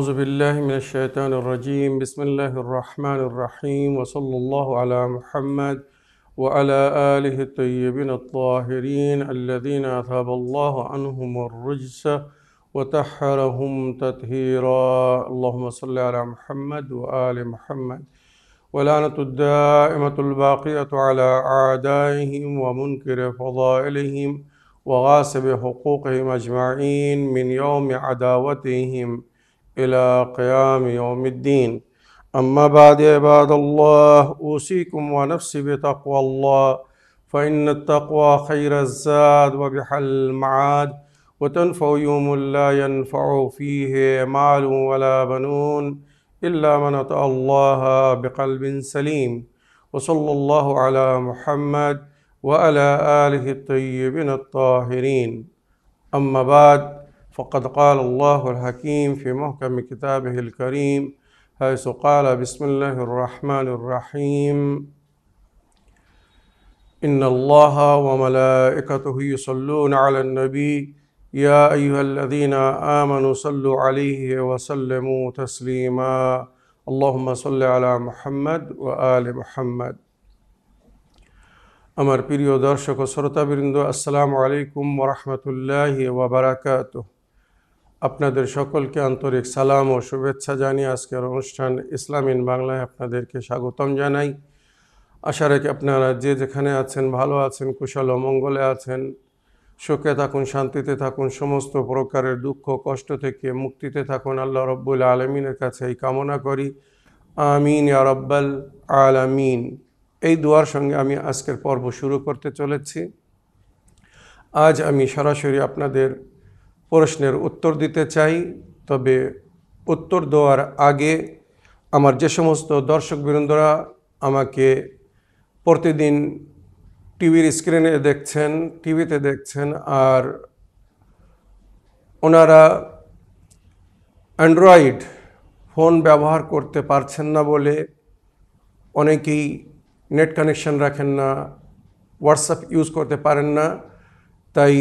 أعوذ بالله من الشيطان الرجيم بسم الله الرحمن الرحيم وصلى الله على محمد وعلى آله الطيبين الطاهرين الذين أثاب الله عنهم الرجس وتحرهم تطهيرا اللهم صل على محمد وآل محمد ولعنة الدائمة الباقية على أعدائهم ومنكر فضائلهم وغاسب حقوقهم أجمعين من يوم عداوتهم إلى قيام يوم الدين أما بعد عباد الله أوصيكم ونفسي بتقوى الله فإن التقوى خير الزاد وبحل المعاد وتنفع يوم لا ينفع فيه مال ولا بنون إلا من أتى الله بقلب سليم وصلى الله على محمد وعلى آله الطيبين الطاهرين أما بعد فقد قال الله الحكيم في محكم كتابه الكريم حيث قال بسم الله الرحمن الرحيم إن الله وملائكته يصلون على النبي يا أيها الذين آمنوا صلوا عليه وسلموا تسليما اللهم صل على محمد وآل محمد আমার প্রিয় দর্শক ও শ্রোতাবৃন্দ আসসালামু আলাইকুম ওরহমতুল্লাহ ওবরাকাতুহ আপনাদের সকলকে আন্তরিক সালাম ও শুভেচ্ছা জানিয়ে আজকের অনুষ্ঠান ইসলাম ইন বাংলায় আপনাদেরকে স্বাগতম জানাই আশা রাখি আপনারা যে যেখানে আছেন ভালো আছেন কুশল ও মঙ্গলে আছেন সুখে থাকুন শান্তিতে থাকুন সমস্ত প্রকারের দুঃখ কষ্ট থেকে মুক্তিতে থাকুন আল্লাহ রব্বুল আলমিনের কাছে এই কামনা করি আমিন আরব্বাল রব্বাল আলামিন এই দুয়ার সঙ্গে আমি আজকের পর্ব শুরু করতে চলেছি আজ আমি সরাসরি আপনাদের প্রশ্নের উত্তর দিতে চাই তবে উত্তর দেওয়ার আগে আমার যে সমস্ত দর্শক বৃন্দরা আমাকে প্রতিদিন টিভির স্ক্রিনে দেখছেন টিভিতে দেখছেন আর ওনারা অ্যান্ড্রয়েড ফোন ব্যবহার করতে পারছেন না বলে অনেকেই নেট কানেকশন রাখেন না হোয়াটসঅ্যাপ ইউজ করতে পারেন না তাই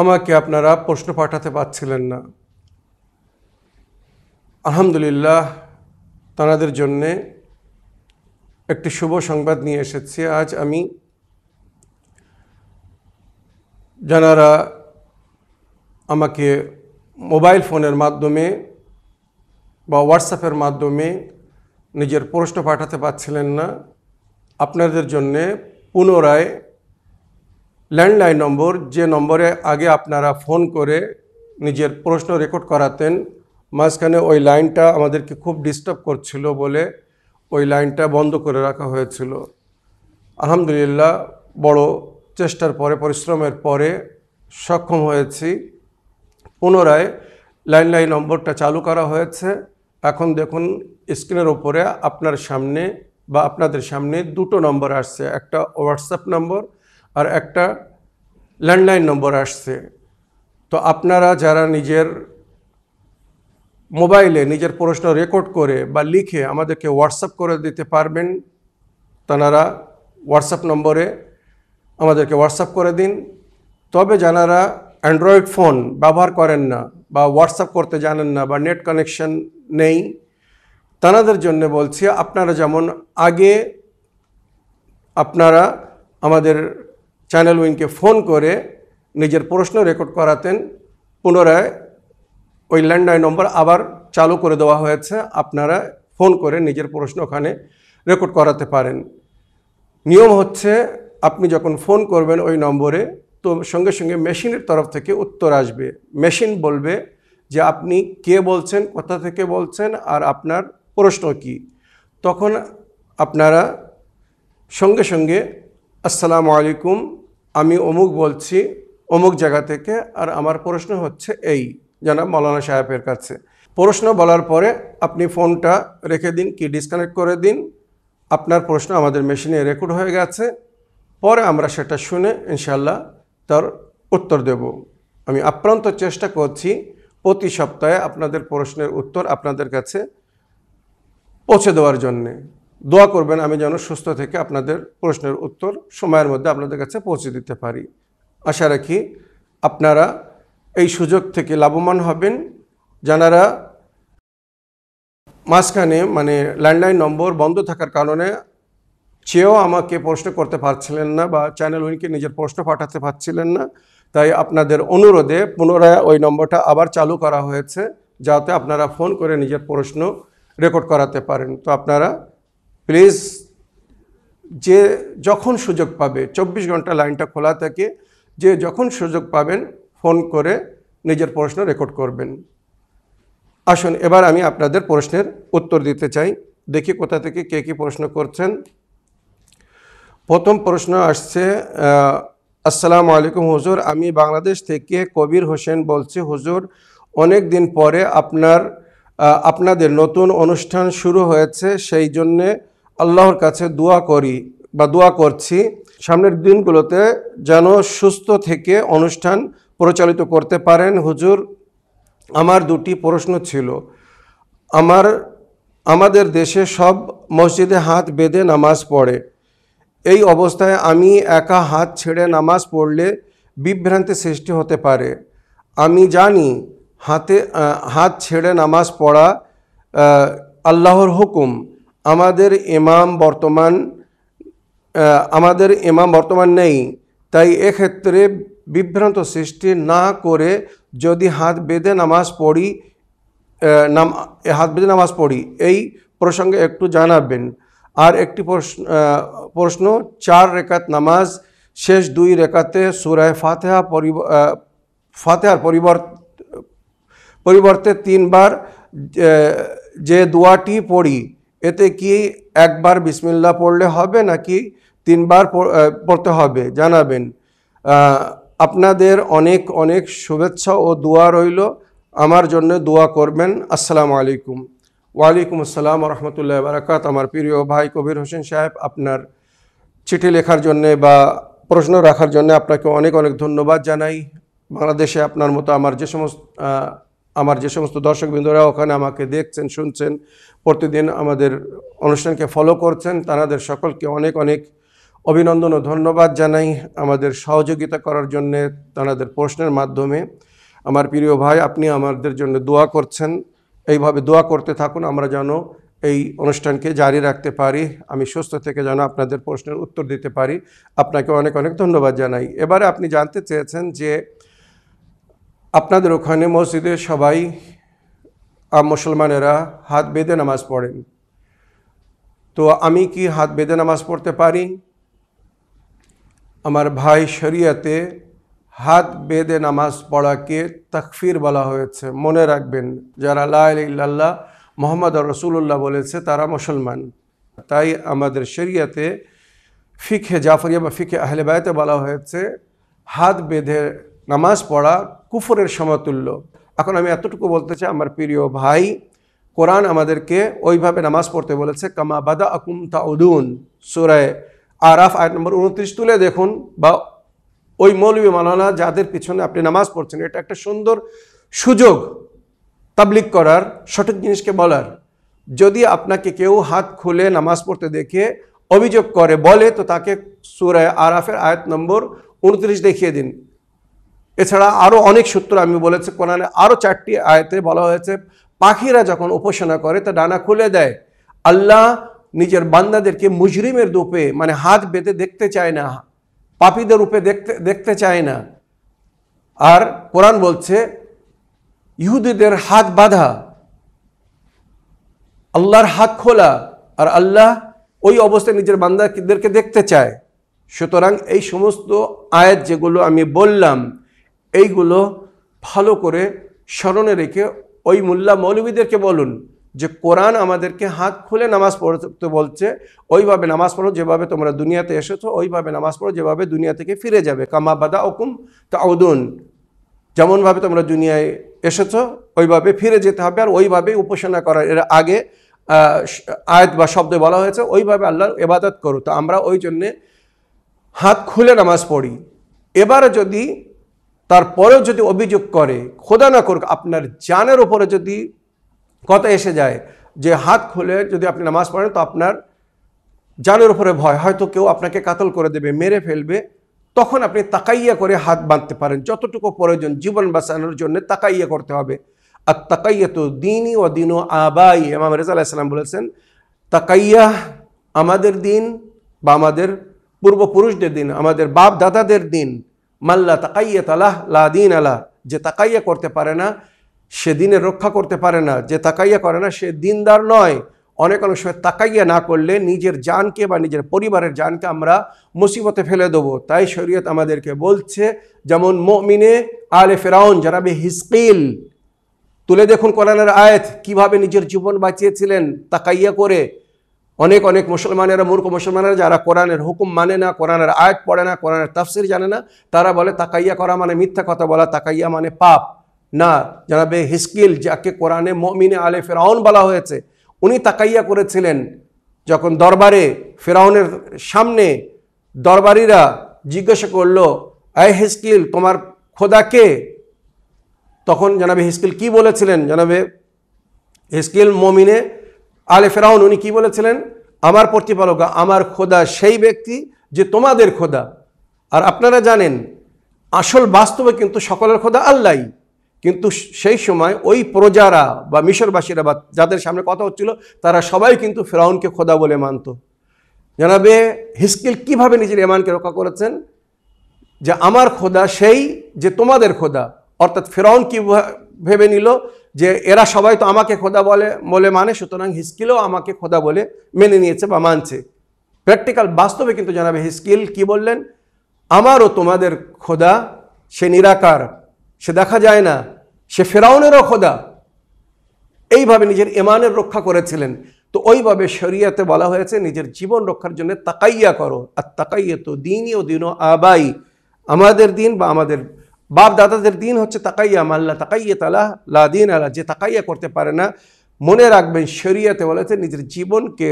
আমাকে আপনারা প্রশ্ন পাঠাতে পারছিলেন না আলহামদুলিল্লাহ তাঁদের জন্যে একটি শুভ সংবাদ নিয়ে এসেছি আজ আমি যারা আমাকে মোবাইল ফোনের মাধ্যমে বা হোয়াটসঅ্যাপের মাধ্যমে নিজের প্রশ্ন পাঠাতে পারছিলেন না আপনাদের জন্যে পুনরায় ল্যান্ডলাইন নম্বর যে নম্বরে আগে আপনারা ফোন করে নিজের প্রশ্ন রেকর্ড করাতেন মাঝখানে ওই লাইনটা আমাদেরকে খুব ডিস্টার্ব করছিল বলে ওই লাইনটা বন্ধ করে রাখা হয়েছিল আলহামদুলিল্লাহ বড় চেষ্টার পরে পরিশ্রমের পরে সক্ষম হয়েছি পুনরায় ল্যান্ডলাইন নম্বরটা চালু করা হয়েছে এখন দেখুন স্ক্রিনের ওপরে আপনার সামনে বা আপনাদের সামনে দুটো নম্বর আসছে একটা হোয়াটসঅ্যাপ নম্বর আর একটা ল্যান্ডলাইন নম্বর আসছে তো আপনারা যারা নিজের মোবাইলে নিজের প্রশ্ন রেকর্ড করে বা লিখে আমাদেরকে হোয়াটসঅ্যাপ করে দিতে পারবেন তানারা হোয়াটসঅ্যাপ নম্বরে আমাদেরকে হোয়াটসঅ্যাপ করে দিন তবে যারা অ্যান্ড্রয়েড ফোন ব্যবহার করেন না বা হোয়াটসঅ্যাপ করতে জানেন না বা নেট কানেকশন নেই তানাদের জন্য বলছি আপনারা যেমন আগে আপনারা আমাদের চ্যানেল উইংকে ফোন করে নিজের প্রশ্ন রেকর্ড করাতেন পুনরায় ওই ল্যান্ডলাইন নম্বর আবার চালু করে দেওয়া হয়েছে আপনারা ফোন করে নিজের প্রশ্ন ওখানে রেকর্ড করাতে পারেন নিয়ম হচ্ছে আপনি যখন ফোন করবেন ওই নম্বরে তো সঙ্গে সঙ্গে মেশিনের তরফ থেকে উত্তর আসবে মেশিন বলবে যে আপনি কে বলছেন কোথা থেকে বলছেন আর আপনার প্রশ্ন কি তখন আপনারা সঙ্গে সঙ্গে আসসালামু আলাইকুম আমি অমুক বলছি অমুক জায়গা থেকে আর আমার প্রশ্ন হচ্ছে এই জানা মৌলানা সাহেবের কাছে প্রশ্ন বলার পরে আপনি ফোনটা রেখে দিন কি ডিসকানেক্ট করে দিন আপনার প্রশ্ন আমাদের মেশিনে রেকর্ড হয়ে গেছে পরে আমরা সেটা শুনে ইনশাল্লাহ তার উত্তর দেব আমি আপ্রান্ত চেষ্টা করছি প্রতি সপ্তাহে আপনাদের প্রশ্নের উত্তর আপনাদের কাছে পৌঁছে দেওয়ার জন্যে দোয়া করবেন আমি যেন সুস্থ থেকে আপনাদের প্রশ্নের উত্তর সময়ের মধ্যে আপনাদের কাছে পৌঁছে দিতে পারি আশা রাখি আপনারা এই সুযোগ থেকে লাভবান হবেন যারা মাঝখানে মানে ল্যান্ডলাইন নম্বর বন্ধ থাকার কারণে চেয়েও আমাকে প্রশ্ন করতে পারছিলেন না বা চ্যানেল উইনকে নিজের প্রশ্ন পাঠাতে পারছিলেন না তাই আপনাদের অনুরোধে পুনরায় ওই নম্বরটা আবার চালু করা হয়েছে যাতে আপনারা ফোন করে নিজের প্রশ্ন রেকর্ড করাতে পারেন তো আপনারা প্লিজ যে যখন সুযোগ পাবে চব্বিশ ঘন্টা লাইনটা খোলা থাকে যে যখন সুযোগ পাবেন ফোন করে নিজের প্রশ্ন রেকর্ড করবেন আসুন এবার আমি আপনাদের প্রশ্নের উত্তর দিতে চাই দেখি কোথা থেকে কে কী প্রশ্ন করছেন প্রথম প্রশ্ন আসছে আসসালামু আলাইকুম হুজুর আমি বাংলাদেশ থেকে কবির হোসেন বলছি হুজুর অনেক দিন পরে আপনার আপনাদের নতুন অনুষ্ঠান শুরু হয়েছে সেই জন্যে আল্লাহর কাছে দোয়া করি বা দোয়া করছি সামনের দিনগুলোতে যেন সুস্থ থেকে অনুষ্ঠান পরিচালিত করতে পারেন হুজুর আমার দুটি প্রশ্ন ছিল আমার আমাদের দেশে সব মসজিদে হাত বেঁধে নামাজ পড়ে এই অবস্থায় আমি একা হাত ছেড়ে নামাজ পড়লে বিভ্রান্তি সৃষ্টি হতে পারে আমি জানি হাতে হাত ছেড়ে নামাজ পড়া আল্লাহর হুকুম আমাদের ইমাম বর্তমান আমাদের ইমাম বর্তমান নেই তাই এক্ষেত্রে বিভ্রান্ত সৃষ্টি না করে যদি হাত বেঁধে নামাজ পড়ি নাম হাত বেঁধে নামাজ পড়ি এই প্রসঙ্গে একটু জানাবেন আর একটি প্রশ্ন প্রশ্ন চার রেখাত নামাজ শেষ দুই রেখাতে সুরায় ফাতেহা পরিব ফাতেহার পরিবর্তে পরিবর্তে তিনবার যে দোয়াটি পড়ি এতে কি একবার বিসমিল্লা পড়লে হবে নাকি তিনবার পড়তে হবে জানাবেন আপনাদের অনেক অনেক শুভেচ্ছা ও দোয়া রইল আমার জন্য দোয়া করবেন আসসালামু আলাইকুম ওয়ালাইকুম আসসালাম রহমতুল্লাহ বারাকাত আমার প্রিয় ভাই কবির হোসেন সাহেব আপনার চিঠি লেখার জন্যে বা প্রশ্ন রাখার জন্য আপনাকে অনেক অনেক ধন্যবাদ জানাই বাংলাদেশে আপনার মতো আমার যে সমস্ত আমার যে সমস্ত দর্শকবৃন্দরা ওখানে আমাকে দেখছেন শুনছেন প্রতিদিন আমাদের অনুষ্ঠানকে ফলো করছেন তারাদের সকলকে অনেক অনেক অভিনন্দন ও ধন্যবাদ জানাই আমাদের সহযোগিতা করার জন্যে তাদের প্রশ্নের মাধ্যমে আমার প্রিয় ভাই আপনি আমাদের জন্য দোয়া করছেন এইভাবে দোয়া করতে থাকুন আমরা যেন এই অনুষ্ঠানকে জারি রাখতে পারি আমি সুস্থ থেকে যেন আপনাদের প্রশ্নের উত্তর দিতে পারি আপনাকে অনেক অনেক ধন্যবাদ জানাই এবারে আপনি জানতে চেয়েছেন যে আপনাদের ওখানে মসজিদে সবাই মুসলমানেরা হাত বেঁধে নামাজ পড়েন তো আমি কি হাত বেঁধে নামাজ পড়তে পারি আমার ভাই শরিয়াতে হাত বেঁধে নামাজ পড়াকে তাকফির বলা হয়েছে মনে রাখবেন যারা লাল্লাহ মোহাম্মদ রসুল্লাহ বলেছে তারা মুসলমান তাই আমাদের শরিয়াতে ফিখে জাফরিয়া বা ফিখে আহলেবায়তে বলা হয়েছে হাত বেঁধে নামাজ পড়া কুফরের সমতুল্য এখন আমি এতটুকু বলতে চাই আমার প্রিয় ভাই কোরআন আমাদেরকে ওইভাবে নামাজ পড়তে বলেছে কামা বাদা আকুম উদুন সুরায় আরাফ আয় নম্বর উনত্রিশ তুলে দেখুন বা ওই মৌলী মালানা যাদের পিছনে আপনি নামাজ পড়ছেন এটা একটা সুন্দর সুযোগ তাবলিক করার সঠিক জিনিসকে বলার যদি আপনাকে কেউ হাত খুলে নামাজ পড়তে দেখে অভিযোগ করে বলে তো তাকে সুরায় আরাফের আয়াত নম্বর উনত্রিশ দেখিয়ে দিন এছাড়া আরও অনেক সূত্র আমি বলেছি কোরআনে আরও চারটি আয়তে বলা হয়েছে পাখিরা যখন উপাসনা করে তা ডানা খুলে দেয় আল্লাহ নিজের বান্দাদেরকে মুজরিমের রূপে মানে হাত বেঁধে দেখতে চায় না পাপিদের রূপে দেখতে দেখতে চায় না আর কোরআন বলছে ইহুদিদের হাত বাঁধা আল্লাহর হাত খোলা আর আল্লাহ ওই অবস্থায় নিজের বান্দাদেরকে দেখতে চায় সুতরাং এই সমস্ত আয়াত যেগুলো আমি বললাম এইগুলো ভালো করে স্মরণে রেখে ওই মোল্লা মৌলবীদেরকে বলুন যে কোরআন আমাদেরকে হাত খুলে নামাজ পড়তে বলছে ওইভাবে নামাজ পড়ো যেভাবে তোমরা দুনিয়াতে এসেছো ওইভাবে নামাজ পড়ো যেভাবে দুনিয়া থেকে ফিরে যাবে কামা বাদা ওকুম তাউদুন যেমনভাবে তোমরা দুনিয়ায় এসেছো ওইভাবে ফিরে যেতে হবে আর ওইভাবে উপাসনা করার এর আগে আয়াত বা শব্দে বলা হয়েছে ওইভাবে আল্লাহর এবাদত করো তো আমরা ওই জন্যে হাত খুলে নামাজ পড়ি এবার যদি তারপরেও যদি অভিযোগ করে খোদা না করুক আপনার জানের ওপরে যদি কথা এসে যায় যে হাত খুলে যদি আপনি নামাজ পড়েন তো আপনার জানের ওপরে ভয় হয়তো কেউ আপনাকে কাতল করে দেবে মেরে ফেলবে তখন আপনি তাকাইয়া করে হাত বাঁধতে পারেন যতটুকু প্রয়োজন জীবন বাঁচানোর জন্য তাকাইয়া করতে হবে আর তাকাইয়া তো দিনই ও দিন ও আবাই এমাম রেজা সাল্লাম বলেছেন তাকাইয়া আমাদের দিন বা আমাদের পূর্বপুরুষদের দিন আমাদের বাপ দাদাদের দিন মাল্লা তাকাইয়া তালাহ লাদিন আলাহ যে তাকাইয়া করতে পারে না সে দিনের রক্ষা করতে পারে না যে তাকাইয়া করে না সে দিনদার নয় অনেক অনেক সময় তাকাইয়া না করলে নিজের জানকে বা নিজের পরিবারের জানকে আমরা মুসিবতে ফেলে দেবো তাই শরীয়ত আমাদেরকে বলছে যেমন মমিনে আলে ফেরাউন যারা হিসকিল তুলে দেখুন কোরআনের আয়েত কিভাবে নিজের জীবন বাঁচিয়েছিলেন তাকাইয়া করে অনেক অনেক মুসলমানেরা মূর্খ মুসলমানেরা যারা কোরআনের হুকুম মানে না কোরআনের আয়াত পড়ে না কোরআনের তাফসির জানে না তারা বলে তাকাইয়া করা মানে মিথ্যা কথা বলা তাকাইয়া মানে পাপ না বে হিসকিল যাকে কোরআনে মমিনে আলে ফেরাউন বলা হয়েছে উনি তাকাইয়া করেছিলেন যখন দরবারে ফেরাউনের সামনে দরবারিরা জিজ্ঞাসা করল আয় হিসকিল তোমার খোদাকে তখন জানাবে হিসকিল কি বলেছিলেন জানাবে হিসকিল মমিনে আলে ফেরাউন উনি কি বলেছিলেন আমার প্রতিপালক আমার খোদা সেই ব্যক্তি যে তোমাদের খোদা আর আপনারা জানেন আসল বাস্তবে কিন্তু সকলের খোদা আল্লাহ কিন্তু সেই সময় ওই প্রজারা বা মিশরবাসীরা বা যাদের সামনে কথা হচ্ছিল তারা সবাই কিন্তু ফেরাউনকে খোদা বলে মানত জানাবে হিসকিল কিভাবে নিজের এমানকে রক্ষা করেছেন যে আমার খোদা সেই যে তোমাদের খোদা অর্থাৎ ফেরাউন কি ভেবে নিল যে এরা সবাই তো আমাকে খোদা বলে বলে মানে সুতরাং হিস্কিলও আমাকে খোদা বলে মেনে নিয়েছে বা মানছে প্র্যাকটিক্যাল বাস্তবে কিন্তু জানাবে হিস্কিল কি বললেন আমারও তোমাদের খোদা সে নিরাকার সে দেখা যায় না সে ফেরাউনেরও খোদা এইভাবে নিজের ইমানের রক্ষা করেছিলেন তো ওইভাবে শরিয়াতে বলা হয়েছে নিজের জীবন রক্ষার জন্য তাকাইয়া করো আর তাকাইয়া তো দিনই ও দিনও আবাই আমাদের দিন বা আমাদের বাপ দাদাদের দিন হচ্ছে তাকাইয়া মাল্লা তাকাইয়া তালা লা দিন আলা যে তাকাইয়া করতে পারে না মনে রাখবেন শরিয়াতে বলেছে নিজের জীবনকে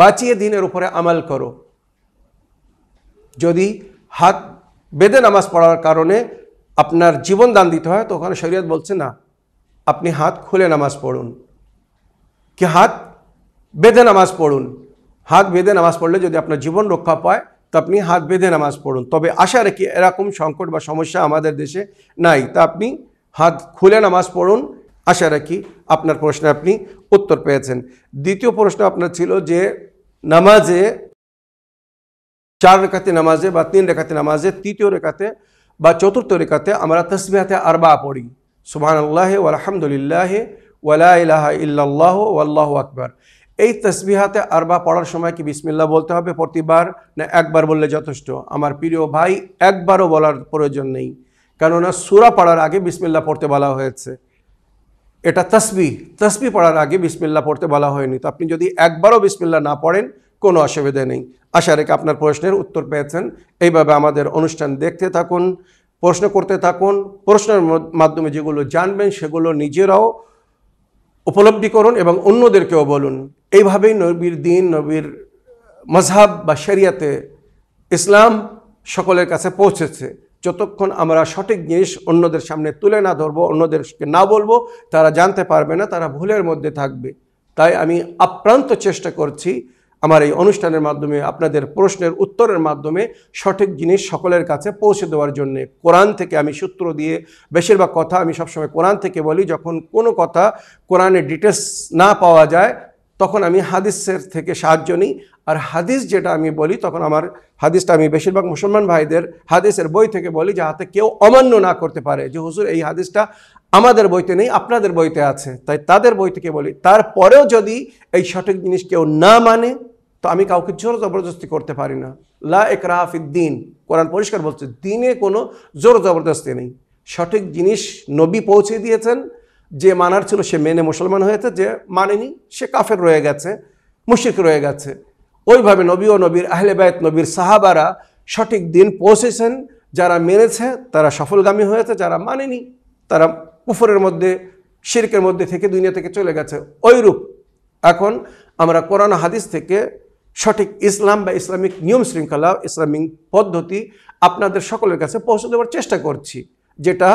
বাঁচিয়ে দিনের উপরে আমাল করো যদি হাত বেদে নামাজ পড়ার কারণে আপনার জীবন দান দিতে হয় তো ওখানে শরিয়াত বলছে না আপনি হাত খুলে নামাজ পড়ুন কি হাত বেদে নামাজ পড়ুন হাত বেদে নামাজ পড়লে যদি আপনার জীবন রক্ষা পায় আপনি হাত বেঁধে নামাজ পড়ুন তবে আশা রাখি এরকম সংকট বা সমস্যা আমাদের দেশে নাই তা আপনি হাত খুলে নামাজ পড়ুন আশা রাখি আপনার প্রশ্নে আপনি উত্তর পেয়েছেন দ্বিতীয় প্রশ্ন আপনার ছিল যে নামাজে চার রেখাতে নামাজে বা তিন রেখাতে নামাজে তৃতীয় রেখাতে বা চতুর্থ রেখাতে আমরা তসবিহাতে আরবা পড়ি সুবাহ আল্লাহ ওয়ালহামদুলিল্লাহ ওয়ালা ইলাহা ইল্লাল্লাহ আকবর এই তসবিহাতে আরবা পড়ার সময় কি বিসমিল্লা বলতে হবে প্রতিবার না একবার বললে যথেষ্ট আমার প্রিয় ভাই একবারও বলার প্রয়োজন নেই কেননা সুরা পড়ার আগে বিসমিল্লা পড়তে বলা হয়েছে এটা তসবি তসবি পড়ার আগে বিসমিল্লা পড়তে বলা হয়নি তো আপনি যদি একবারও বিসমিল্লা না পড়েন কোনো অসুবিধা নেই আশা রেখে আপনার প্রশ্নের উত্তর পেয়েছেন এইভাবে আমাদের অনুষ্ঠান দেখতে থাকুন প্রশ্ন করতে থাকুন প্রশ্নের মাধ্যমে যেগুলো জানবেন সেগুলো নিজেরাও উপলব্ধি করুন এবং অন্যদেরকেও বলুন এইভাবেই নবীর দিন নবীর মজহাব বা শরিয়াতে ইসলাম সকলের কাছে পৌঁছেছে যতক্ষণ আমরা সঠিক জিনিস অন্যদের সামনে তুলে না ধরবো অন্যদেরকে না বলবো তারা জানতে পারবে না তারা ভুলের মধ্যে থাকবে তাই আমি আপ্রান্ত চেষ্টা করছি আমার এই অনুষ্ঠানের মাধ্যমে আপনাদের প্রশ্নের উত্তরের মাধ্যমে সঠিক জিনিস সকলের কাছে পৌঁছে দেওয়ার জন্যে কোরআন থেকে আমি সূত্র দিয়ে বেশিরভাগ কথা আমি সবসময় কোরআন থেকে বলি যখন কোনো কথা কোরআনে ডিটেলস না পাওয়া যায় তখন আমি হাদিসের থেকে সাহায্য নিই আর হাদিস যেটা আমি বলি তখন আমার হাদিসটা আমি বেশিরভাগ মুসলমান ভাইদের হাদিসের বই থেকে বলি যাহাতে কেউ অমান্য না করতে পারে যে হুজুর এই হাদিসটা আমাদের বইতে নেই আপনাদের বইতে আছে তাই তাদের বই থেকে বলি তারপরেও যদি এই সঠিক জিনিস কেউ না মানে তো আমি কাউকে জোর জবরদস্তি করতে পারি না লা লাফিদ্দিন কোরআন পরিষ্কার বলছে দিনে কোনো জোর জবরদস্তি নেই সঠিক জিনিস নবী পৌঁছে দিয়েছেন যে মানার ছিল সে মেনে মুসলমান হয়েছে যে মানেনি সে কাফের রয়ে গেছে মুশিক রয়ে গেছে ওইভাবে নবী ও নবীর আহলে বায়ত নবীর সাহাবারা সঠিক দিন পৌঁছেছেন যারা মেনেছে তারা সফলগামী হয়েছে যারা মানেনি তারা কুফরের মধ্যে শিরকের মধ্যে থেকে দুনিয়া থেকে চলে গেছে ওইরূপ এখন আমরা কোরআন হাদিস থেকে সঠিক ইসলাম বা ইসলামিক নিয়ম শৃঙ্খলা ইসলামিক পদ্ধতি আপনাদের সকলের কাছে পৌঁছে দেওয়ার চেষ্টা করছি যেটা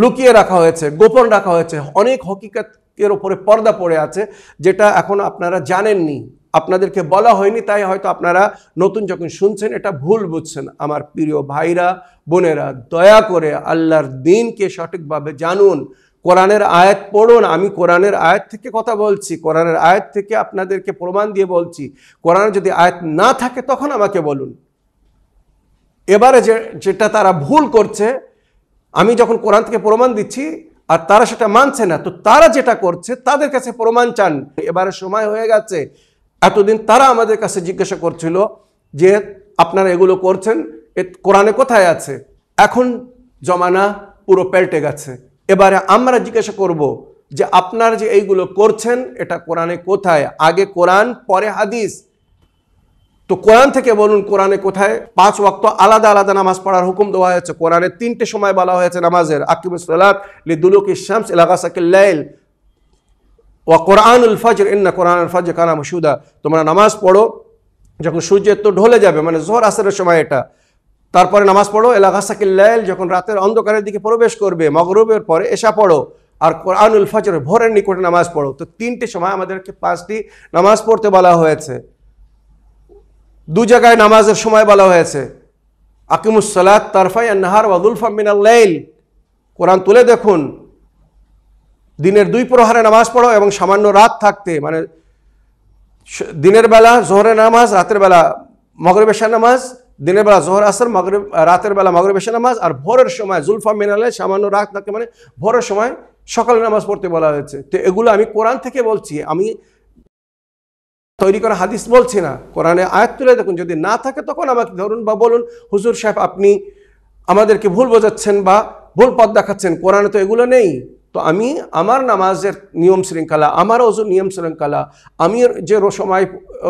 লুকিয়ে রাখা হয়েছে গোপন রাখা হয়েছে অনেক হকিকতের ওপরে পর্দা পড়ে আছে যেটা এখন আপনারা জানেননি আপনাদেরকে বলা হয়নি তাই হয়তো আপনারা নতুন যখন শুনছেন এটা ভুল বুঝছেন আমার প্রিয় ভাইরা বোনেরা দয়া করে আল্লাহর দিনকে সঠিকভাবে জানুন কোরআনের আয়াত পড়ুন আমি কোরআনের আয়াত থেকে কথা বলছি কোরআনের আয়াত থেকে আপনাদেরকে প্রমাণ দিয়ে বলছি কোরআনে যদি আয়াত না থাকে তখন আমাকে বলুন এবারে যে যেটা তারা ভুল করছে আমি যখন কোরআন থেকে প্রমাণ দিচ্ছি আর তারা সেটা মানছে না তো তারা যেটা করছে তাদের কাছে প্রমাণ চান এবারে সময় হয়ে গেছে এতদিন তারা আমাদের কাছে জিজ্ঞাসা করছিল যে আপনারা এগুলো করছেন এ কোরআনে কোথায় আছে এখন জমানা পুরো পেল্টে গেছে এবারে আমরা জিজ্ঞাসা করব যে আপনারা যে এইগুলো করছেন এটা কোরআনে কোথায় আগে কোরআন পরে হাদিস তো কোরআন থেকে বলুন কোরআনে কোথায় পাঁচ ওয়াক্ত আলাদা আলাদা নামাজ পড়ার হুকুম দেওয়া হয়েছে কোরআনে তিনটে সময় বলা হয়েছে নামাজের আকিবুসালাত লিদুলুক ইসামস সাকিল্লাইল ও কোরআনুল ফজর ইন্না কোরআনুল ফজর কানা মশুদা তোমরা নামাজ পড়ো যখন সূর্যের তো ঢলে যাবে মানে জোহর আসরের সময় এটা তারপরে নামাজ পড়ো লাইল যখন রাতের অন্ধকারের দিকে প্রবেশ করবে মগরবের পরে এসা পড়ো আর কোরআনুল ফজর ভোরের নিকটে নামাজ পড়ো তো তিনটে সময় আমাদেরকে পাঁচটি নামাজ পড়তে বলা হয়েছে দু জায়গায় নামাজের সময় বলা হয়েছে আকিমুসলাত তারফাই নাহার ওয়াদুল ফামিনাল লাইল কোরআন তুলে দেখুন দিনের দুই প্রহারে নামাজ পড়ো এবং সামান্য রাত থাকতে মানে দিনের বেলা জোহরের নামাজ রাতের বেলা মগরেব নামাজ দিনের বেলা জোহর আসর মগরে রাতের বেলা মগরবেশা নামাজ আর ভোরের সময় জুলফা মেনালে সামান্য রাত থাকতে মানে ভোরের সময় সকালে নামাজ পড়তে বলা হয়েছে তো এগুলো আমি কোরআন থেকে বলছি আমি তৈরি করা হাদিস বলছি না কোরআনে আয়াত তুলে দেখুন যদি না থাকে তখন আমাকে ধরুন বা বলুন হুজুর সাহেব আপনি আমাদেরকে ভুল বোঝাচ্ছেন বা ভুল পথ দেখাচ্ছেন কোরআনে তো এগুলো নেই তো আমি আমার নামাজের নিয়ম শৃঙ্খলা আমার অজু নিয়ম শৃঙ্খলা আমি যে সময়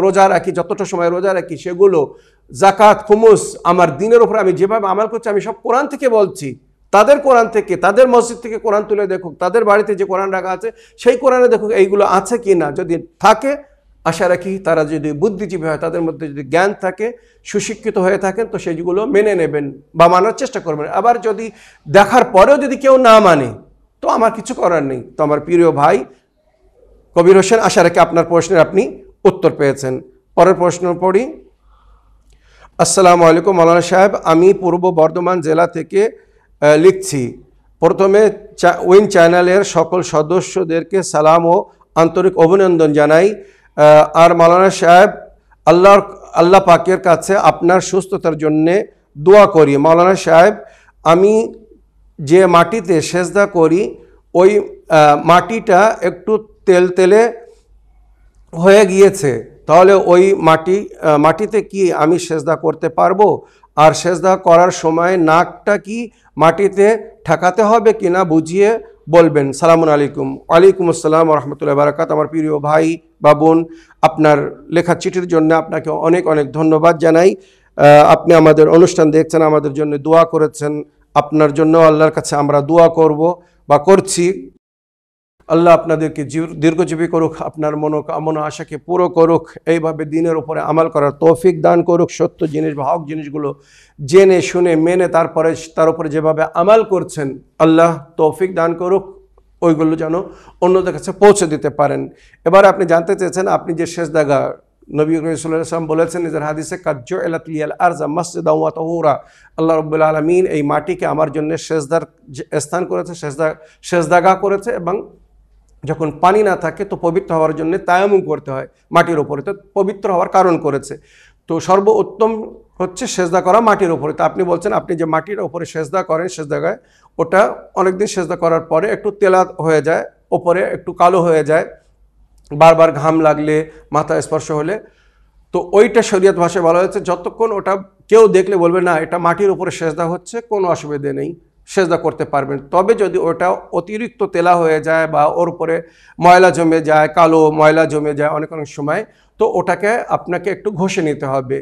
রোজা রাখি যতটা সময় রোজা রাখি সেগুলো জাকাত খুমুস আমার দিনের ওপরে আমি যেভাবে আমার করছি আমি সব কোরআন থেকে বলছি তাদের কোরআন থেকে তাদের মসজিদ থেকে কোরআন তুলে দেখুক তাদের বাড়িতে যে কোরআন রাখা আছে সেই কোরআনে দেখুক এইগুলো আছে কি না যদি থাকে আশা রাখি তারা যদি বুদ্ধিজীবী হয় তাদের মধ্যে যদি জ্ঞান থাকে সুশিক্ষিত হয়ে থাকেন তো সেইগুলো মেনে নেবেন বা মানার চেষ্টা করবেন আবার যদি দেখার পরেও যদি কেউ না মানে তো আমার কিছু করার নেই তো আমার প্রিয় ভাই কবির হোসেন আশা রেখে আপনার প্রশ্নের আপনি উত্তর পেয়েছেন পরের প্রশ্ন পড়ি আসসালামু আলাইকুম মৌলানা সাহেব আমি পূর্ব বর্ধমান জেলা থেকে লিখছি প্রথমে উইন চ্যানেলের সকল সদস্যদেরকে সালাম ও আন্তরিক অভিনন্দন জানাই আর মৌলানা সাহেব আল্লাহর আল্লাহ পাকের কাছে আপনার সুস্থতার জন্যে দোয়া করি মৌলানা সাহেব আমি যে মাটিতে সেজদা করি ওই মাটিটা একটু তেল তেলে হয়ে গিয়েছে তাহলে ওই মাটি মাটিতে কি আমি সেজদা করতে পারবো আর সেজদা করার সময় নাকটা কি মাটিতে ঠেকাতে হবে কি না বুঝিয়ে বলবেন সালাম আলাইকুম ওয়ালাইকুম আসসালাম রহমতুল্লাহ বারাকাত আমার প্রিয় ভাই বা বোন আপনার লেখা চিঠির জন্য আপনাকে অনেক অনেক ধন্যবাদ জানাই আপনি আমাদের অনুষ্ঠান দেখছেন আমাদের জন্য দোয়া করেছেন আপনার জন্য আল্লাহর কাছে আমরা দোয়া করব বা করছি আল্লাহ আপনাদেরকে দীর্ঘজীবী করুক আপনার মনোকামনা আশাকে পুরো করুক এইভাবে দিনের উপরে আমাল করার তৌফিক দান করুক সত্য জিনিস বা হক জিনিসগুলো জেনে শুনে মেনে তারপরে তার উপরে যেভাবে আমাল করছেন আল্লাহ তৌফিক দান করুক ওইগুলো যেন অন্যদের কাছে পৌঁছে দিতে পারেন এবার আপনি জানতে চেয়েছেন আপনি যে শেষ দাগা নবী সাল্লাম বলেছেন নিজের হাদিসে কাজ্য এলাতলিয়াল আরজা মসজিদ আউয়া তহুরা আল্লাহ রব্বুল আলমিন এই মাটিকে আমার জন্য শেষদার স্থান করেছে শেষদা শেষদাগা করেছে এবং যখন পানি না থাকে তো পবিত্র হওয়ার জন্য তায়াম করতে হয় মাটির ওপরে তো পবিত্র হওয়ার কারণ করেছে তো সর্ব উত্তম হচ্ছে সেজদা করা মাটির ওপরে তো আপনি বলছেন আপনি যে মাটির ওপরে সেজদা করেন সেজদাগায় ওটা অনেকদিন সেজদা করার পরে একটু তেলা হয়ে যায় ওপরে একটু কালো হয়ে যায় বারবার ঘাম লাগলে মাথা স্পর্শ হলে তো ওইটা শরীয়ত ভাষায় বলা হয়েছে যতক্ষণ ওটা কেউ দেখলে বলবে না এটা মাটির উপরে সেজদা হচ্ছে কোনো অসুবিধে নেই সেজদা করতে পারবেন তবে যদি ওটা অতিরিক্ত তেলা হয়ে যায় বা ওর উপরে ময়লা জমে যায় কালো ময়লা জমে যায় অনেক অনেক সময় তো ওটাকে আপনাকে একটু ঘষে নিতে হবে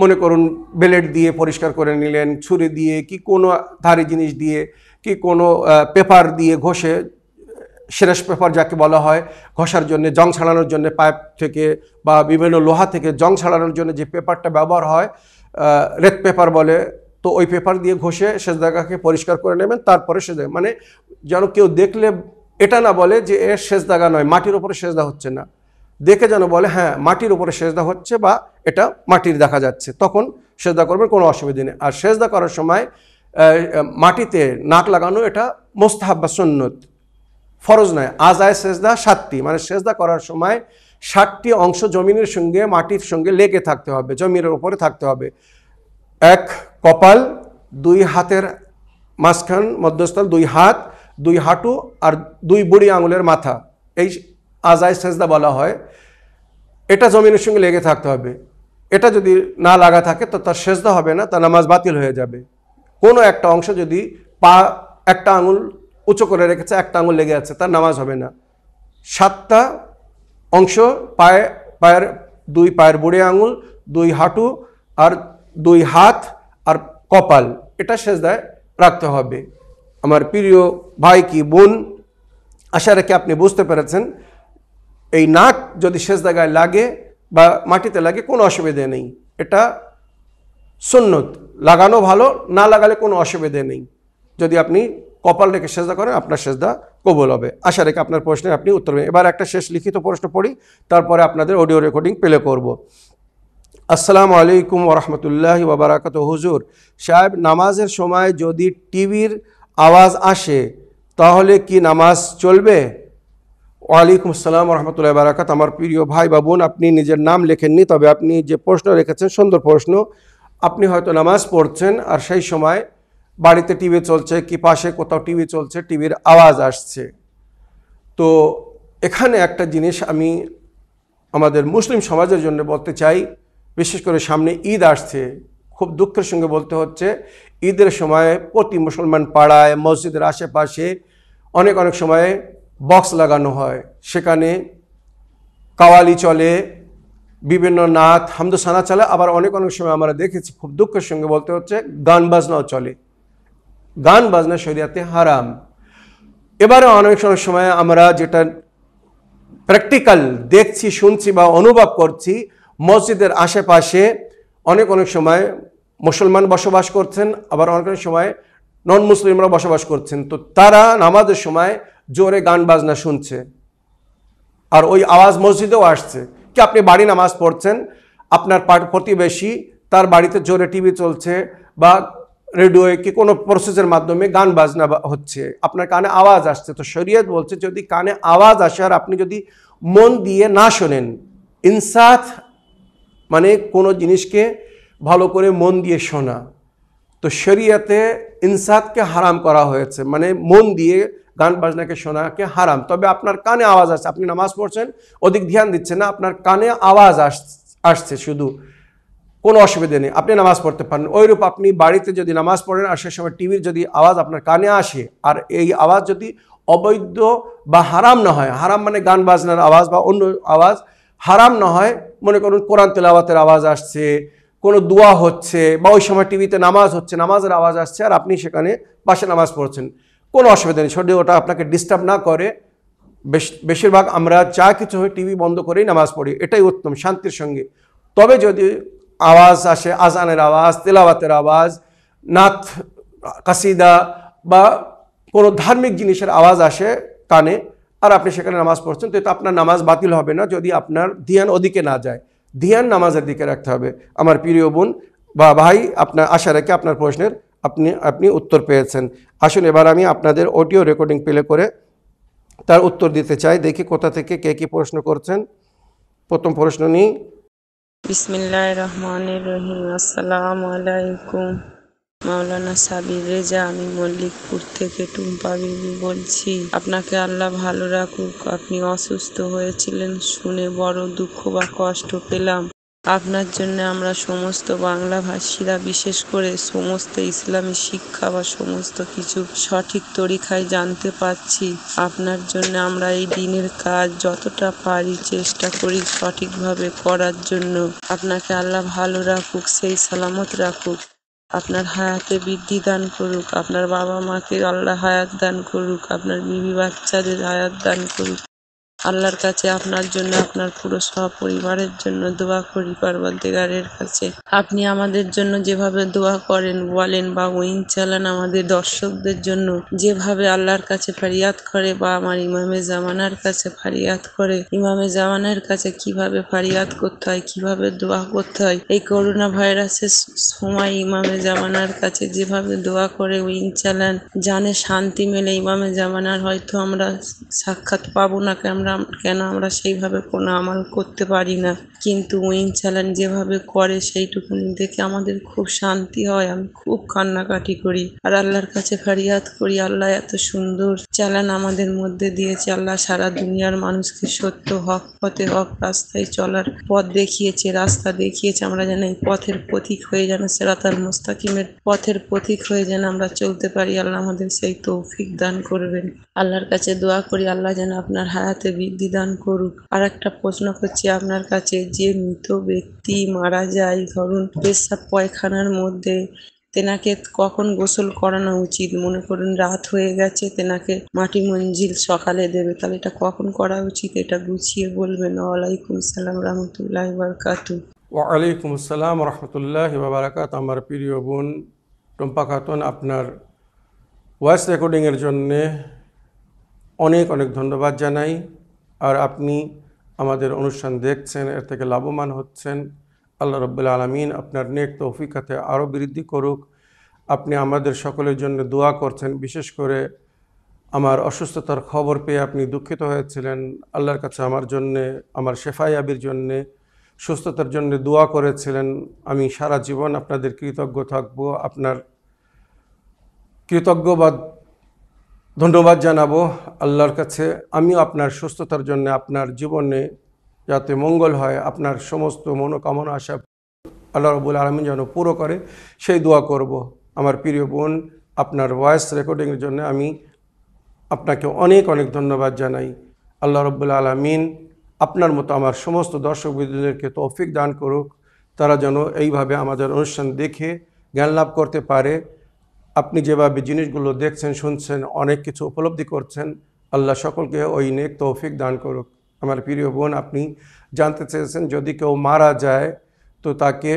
মনে করুন বেলেট দিয়ে পরিষ্কার করে নিলেন ছুরি দিয়ে কি কোনো ধারি জিনিস দিয়ে কি কোনো পেপার দিয়ে ঘষে সেরেস পেপার যাকে বলা হয় ঘষার জন্য জং ছাড়ানোর জন্য পাইপ থেকে বা বিভিন্ন লোহা থেকে জং ছাড়ানোর জন্য যে পেপারটা ব্যবহার হয় রেড পেপার বলে তো ওই পেপার দিয়ে ঘষে জায়গাকে পরিষ্কার করে নেবেন তারপরে সে মানে যেন কেউ দেখলে এটা না বলে যে এর দাগা নয় মাটির ওপরে সেজদা হচ্ছে না দেখে যেন বলে হ্যাঁ মাটির ওপরে সেজদা হচ্ছে বা এটা মাটির দেখা যাচ্ছে তখন সেজদা করবেন কোনো অসুবিধে নেই আর সেজদা করার সময় মাটিতে নাক লাগানো এটা মোস্তাহাব বা সন্ন্যত ফরজ নয় আজায় সেজদা সাতটি মানে সেজদা করার সময় ষাটটি অংশ জমিনের সঙ্গে মাটির সঙ্গে লেগে থাকতে হবে জমিনের উপরে থাকতে হবে এক কপাল দুই হাতের মাঝখান মধ্যস্থল দুই হাত দুই হাঁটু আর দুই বুড়ি আঙুলের মাথা এই আজায় সেজদা বলা হয় এটা জমিনের সঙ্গে লেগে থাকতে হবে এটা যদি না লাগা থাকে তো তার সেজদা হবে না তার নামাজ বাতিল হয়ে যাবে কোনো একটা অংশ যদি পা একটা আঙুল উঁচু করে রেখেছে একটা আঙুল লেগে আছে তার নামাজ হবে না সাতটা অংশ পায়ে পায়ের দুই পায়ের বুড়ে আঙুল দুই হাঁটু আর দুই হাত আর কপাল এটা সেজদায় রাখতে হবে আমার প্রিয় ভাই কি বোন আশা রেখে আপনি বুঝতে পেরেছেন এই নাক যদি শেষ জায়গায় লাগে বা মাটিতে লাগে কোনো অসুবিধে নেই এটা সুন্নত লাগানো ভালো না লাগালে কোনো অসুবিধে নেই যদি আপনি কপাল রেখে সেজদা করেন আপনার সেজদা কবল হবে আশা রেখে আপনার প্রশ্নের আপনি উত্তর দেবেন এবার একটা শেষ লিখিত প্রশ্ন পড়ি তারপরে আপনাদের অডিও রেকর্ডিং প্লে করব আসসালামু আলাইকুম ওরহমতুল্লাহি ওবরাকাত হুজুর সাহেব নামাজের সময় যদি টিভির আওয়াজ আসে তাহলে কি নামাজ চলবে ওয়ালাইকুম আসসালাম রহমতুল্লাহ বারাকাত আমার প্রিয় ভাই বা বোন আপনি নিজের নাম লেখেননি তবে আপনি যে প্রশ্ন রেখেছেন সুন্দর প্রশ্ন আপনি হয়তো নামাজ পড়ছেন আর সেই সময় বাড়িতে টিভি চলছে কি পাশে কোথাও টিভি চলছে টিভির আওয়াজ আসছে তো এখানে একটা জিনিস আমি আমাদের মুসলিম সমাজের জন্য বলতে চাই বিশেষ করে সামনে ঈদ আসছে খুব দুঃখের সঙ্গে বলতে হচ্ছে ঈদের সময় প্রতি মুসলমান পাড়ায় মসজিদের আশেপাশে অনেক অনেক সময়ে বক্স লাগানো হয় সেখানে কাওয়ালি চলে বিভিন্ন নাথ হামদুসানা চলে আবার অনেক অনেক সময় আমরা দেখেছি খুব দুঃখের সঙ্গে বলতে হচ্ছে গান বাজনাও চলে গান বাজনা শরিয়াতে হারাম এবারে অনেক সময় আমরা যেটা প্র্যাকটিক্যাল দেখছি শুনছি বা অনুভব করছি মসজিদের আশেপাশে অনেক অনেক সময় মুসলমান বসবাস করছেন আবার অনেক অনেক সময় নন মুসলিমরা বসবাস করছেন তো তারা নামাজের সময় জোরে গান বাজনা শুনছে আর ওই আওয়াজ মসজিদেও আসছে কি আপনি বাড়ি নামাজ পড়ছেন আপনার প্রতিবেশী তার বাড়িতে জোরে টিভি চলছে বা রেডিওয়ে কি কোনো প্রসেসের মাধ্যমে গান বাজনা হচ্ছে আপনার কানে আওয়াজ আসছে তো শরীয়ত বলছে যদি কানে আওয়াজ আসে আর আপনি যদি মন দিয়ে না শোনেন ইনসাথ মানে কোনো জিনিসকে ভালো করে মন দিয়ে শোনা তো শরিয়াতে ইনসাদকে হারাম করা হয়েছে মানে মন দিয়ে গান বাজনাকে শোনাকে হারাম তবে আপনার কানে আওয়াজ আসছে আপনি নামাজ পড়ছেন অধিক ধ্যান দিচ্ছেন না আপনার কানে আওয়াজ আস আসছে শুধু কোনো অসুবিধে নেই আপনি নামাজ পড়তে পারেন ওইরূপ আপনি বাড়িতে যদি নামাজ পড়েন আর সে সময় টিভির যদি আওয়াজ আপনার কানে আসে আর এই আওয়াজ যদি অবৈধ বা হারাম না হয় হারাম মানে গান বাজনার আওয়াজ বা অন্য আওয়াজ হারাম না হয় মনে করুন কোরআন তেলাওয়াতের আওয়াজ আসছে কোনো দোয়া হচ্ছে বা ওই সময় টিভিতে নামাজ হচ্ছে নামাজের আওয়াজ আসছে আর আপনি সেখানে পাশে নামাজ পড়ছেন কোনো অসুবিধা নেই সর্দি ওটা আপনাকে ডিস্টার্ব না করে বেশ বেশিরভাগ আমরা যা কিছু হয় টিভি বন্ধ করেই নামাজ পড়ি এটাই উত্তম শান্তির সঙ্গে তবে যদি আওয়াজ আসে আজানের আওয়াজ তেলাওয়াতের আওয়াজ নাথ কাসিদা বা কোনো ধার্মিক জিনিসের আওয়াজ আসে কানে আর আপনি সেখানে নামাজ পড়ছেন তো এটা আপনার নামাজ বাতিল হবে না যদি আপনার ধ্যান ওদিকে না যায় ধ্যান নামাজের দিকে রাখতে হবে আমার প্রিয় বোন বা ভাই আপনার আশা রেখে আপনার প্রশ্নের আপনি আপনি উত্তর পেয়েছেন আসুন এবার আমি আপনাদের অডিও রেকর্ডিং প্লে করে তার উত্তর দিতে চাই দেখি কোথা থেকে কে কী প্রশ্ন করছেন প্রথম প্রশ্ন নিই বিসমিল্লাহ রহমান রহিম আসসালাম আলাইকুম মাওলানা সাবির রেজা আমি মল্লিকপুর থেকে টুম্পা বিবি বলছি আপনাকে আল্লাহ ভালো রাখুক আপনি অসুস্থ হয়েছিলেন শুনে বড় দুঃখ বা কষ্ট পেলাম আপনার জন্য আমরা সমস্ত বাংলাভাষীরা বিশেষ করে সমস্ত ইসলামী শিক্ষা বা সমস্ত কিছু সঠিক তরিকায় জানতে পারছি আপনার জন্য আমরা এই দিনের কাজ যতটা পারি চেষ্টা করি সঠিকভাবে করার জন্য আপনাকে আল্লাহ ভালো রাখুক সেই সালামত রাখুক আপনার হায়াতে বৃদ্ধি দান করুক আপনার বাবা মাকে আল্লাহ হায়াত দান করুক আপনার বিবি বাচ্চাদের হায়াত দান করুক আল্লাহর কাছে আপনার জন্য আপনার পুরো সপরিবারের জন্য দোয়া করি পার্বতীগারের কাছে আপনি আমাদের জন্য যেভাবে দোয়া করেন বলেন বা উইন চালান আমাদের দর্শকদের জন্য যেভাবে আল্লাহর কাছে ফারিয়াদ করে বা আমার ইমামে জামানার কাছে ফারিয়াদ করে ইমামে জামানের কাছে কিভাবে ফারিয়াদ করতে হয় কিভাবে দোয়া করতে হয় এই করোনা ভাইরাসের সময় ইমামে জামানার কাছে যেভাবে দোয়া করে উইন চালান জানে শান্তি মেলে ইমামে জামানার হয়তো আমরা সাক্ষাৎ পাবো না আমরা আমরা কেন আমরা সেইভাবে কোনো আমল করতে পারি না কিন্তু উইং চ্যালেঞ্জ যেভাবে করে সেইটুকুনি দেখে আমাদের খুব শান্তি হয় আমি খুব কান্নাকাটি করি আর আল্লাহর কাছে ফারিয়াত করি আল্লাহ এত সুন্দর চ্যানেল আমাদের মধ্যে দিয়েছে আল্লাহ সারা দুনিয়ার মানুষকে সত্য হক পথে হক রাস্তায় চলার পথ দেখিয়েছে রাস্তা দেখিয়েছে আমরা যেন এই পথের প্রতীক হয়ে যেন সেরাতাল মোস্তাকিমের পথের প্রতীক হয়ে যেন আমরা চলতে পারি আল্লাহ আমাদের সেই তৌফিক দান করবেন আল্লাহর কাছে দোয়া করি আল্লাহ যেন আপনার হায়াতে বৃদ্ধি দান করুক আর একটা প্রশ্ন করছি আপনার কাছে যে মৃত ব্যক্তি মারা যায় ধরুন পেশাব পয়খানার মধ্যে তেনাকে কখন গোসল করানো উচিত মনে করুন রাত হয়ে গেছে তেনাকে মাটি মঞ্জিল সকালে দেবে তাহলে এটা কখন করা উচিত এটা গুছিয়ে বলবেন ওয়ালাইকুম সালাম রহমতুল্লাহ বারকাতু ওয়ালাইকুম আসসালাম রহমতুল্লাহ বারাকাত আমার প্রিয় বোন টম্পা খাতুন আপনার ভয়েস রেকর্ডিংয়ের জন্যে অনেক অনেক ধন্যবাদ জানাই আর আপনি আমাদের অনুষ্ঠান দেখছেন এর থেকে লাভবান হচ্ছেন আল্লাহ রব্বুল্লা আলমিন আপনার নেক তৌফিকাতে আরও বৃদ্ধি করুক আপনি আমাদের সকলের জন্য দোয়া করছেন বিশেষ করে আমার অসুস্থতার খবর পেয়ে আপনি দুঃখিত হয়েছিলেন আল্লাহর কাছে আমার জন্যে আমার শেফাই আবির জন্যে সুস্থতার জন্য দোয়া করেছিলেন আমি সারা জীবন আপনাদের কৃতজ্ঞ থাকব আপনার কৃতজ্ঞবাদ ধন্যবাদ জানাবো আল্লাহর কাছে আমিও আপনার সুস্থতার জন্য আপনার জীবনে যাতে মঙ্গল হয় আপনার সমস্ত মনোকামনা আশা আল্লাহ রবুল আলমিন যেন পুরো করে সেই দোয়া করব আমার প্রিয় বোন আপনার ভয়েস রেকর্ডিংয়ের জন্য আমি আপনাকে অনেক অনেক ধন্যবাদ জানাই আল্লাহ রবুল আলমিন আপনার মতো আমার সমস্ত দর্শক বিন্দুদেরকে তৌফিক দান করুক তারা যেন এইভাবে আমাদের অনুষ্ঠান দেখে জ্ঞান লাভ করতে পারে আপনি যেভাবে জিনিসগুলো দেখছেন শুনছেন অনেক কিছু উপলব্ধি করছেন আল্লাহ সকলকে ওই নেক তৌফিক দান করুক আমার প্রিয় বোন আপনি জানতে চেয়েছেন যদি কেউ মারা যায় তো তাকে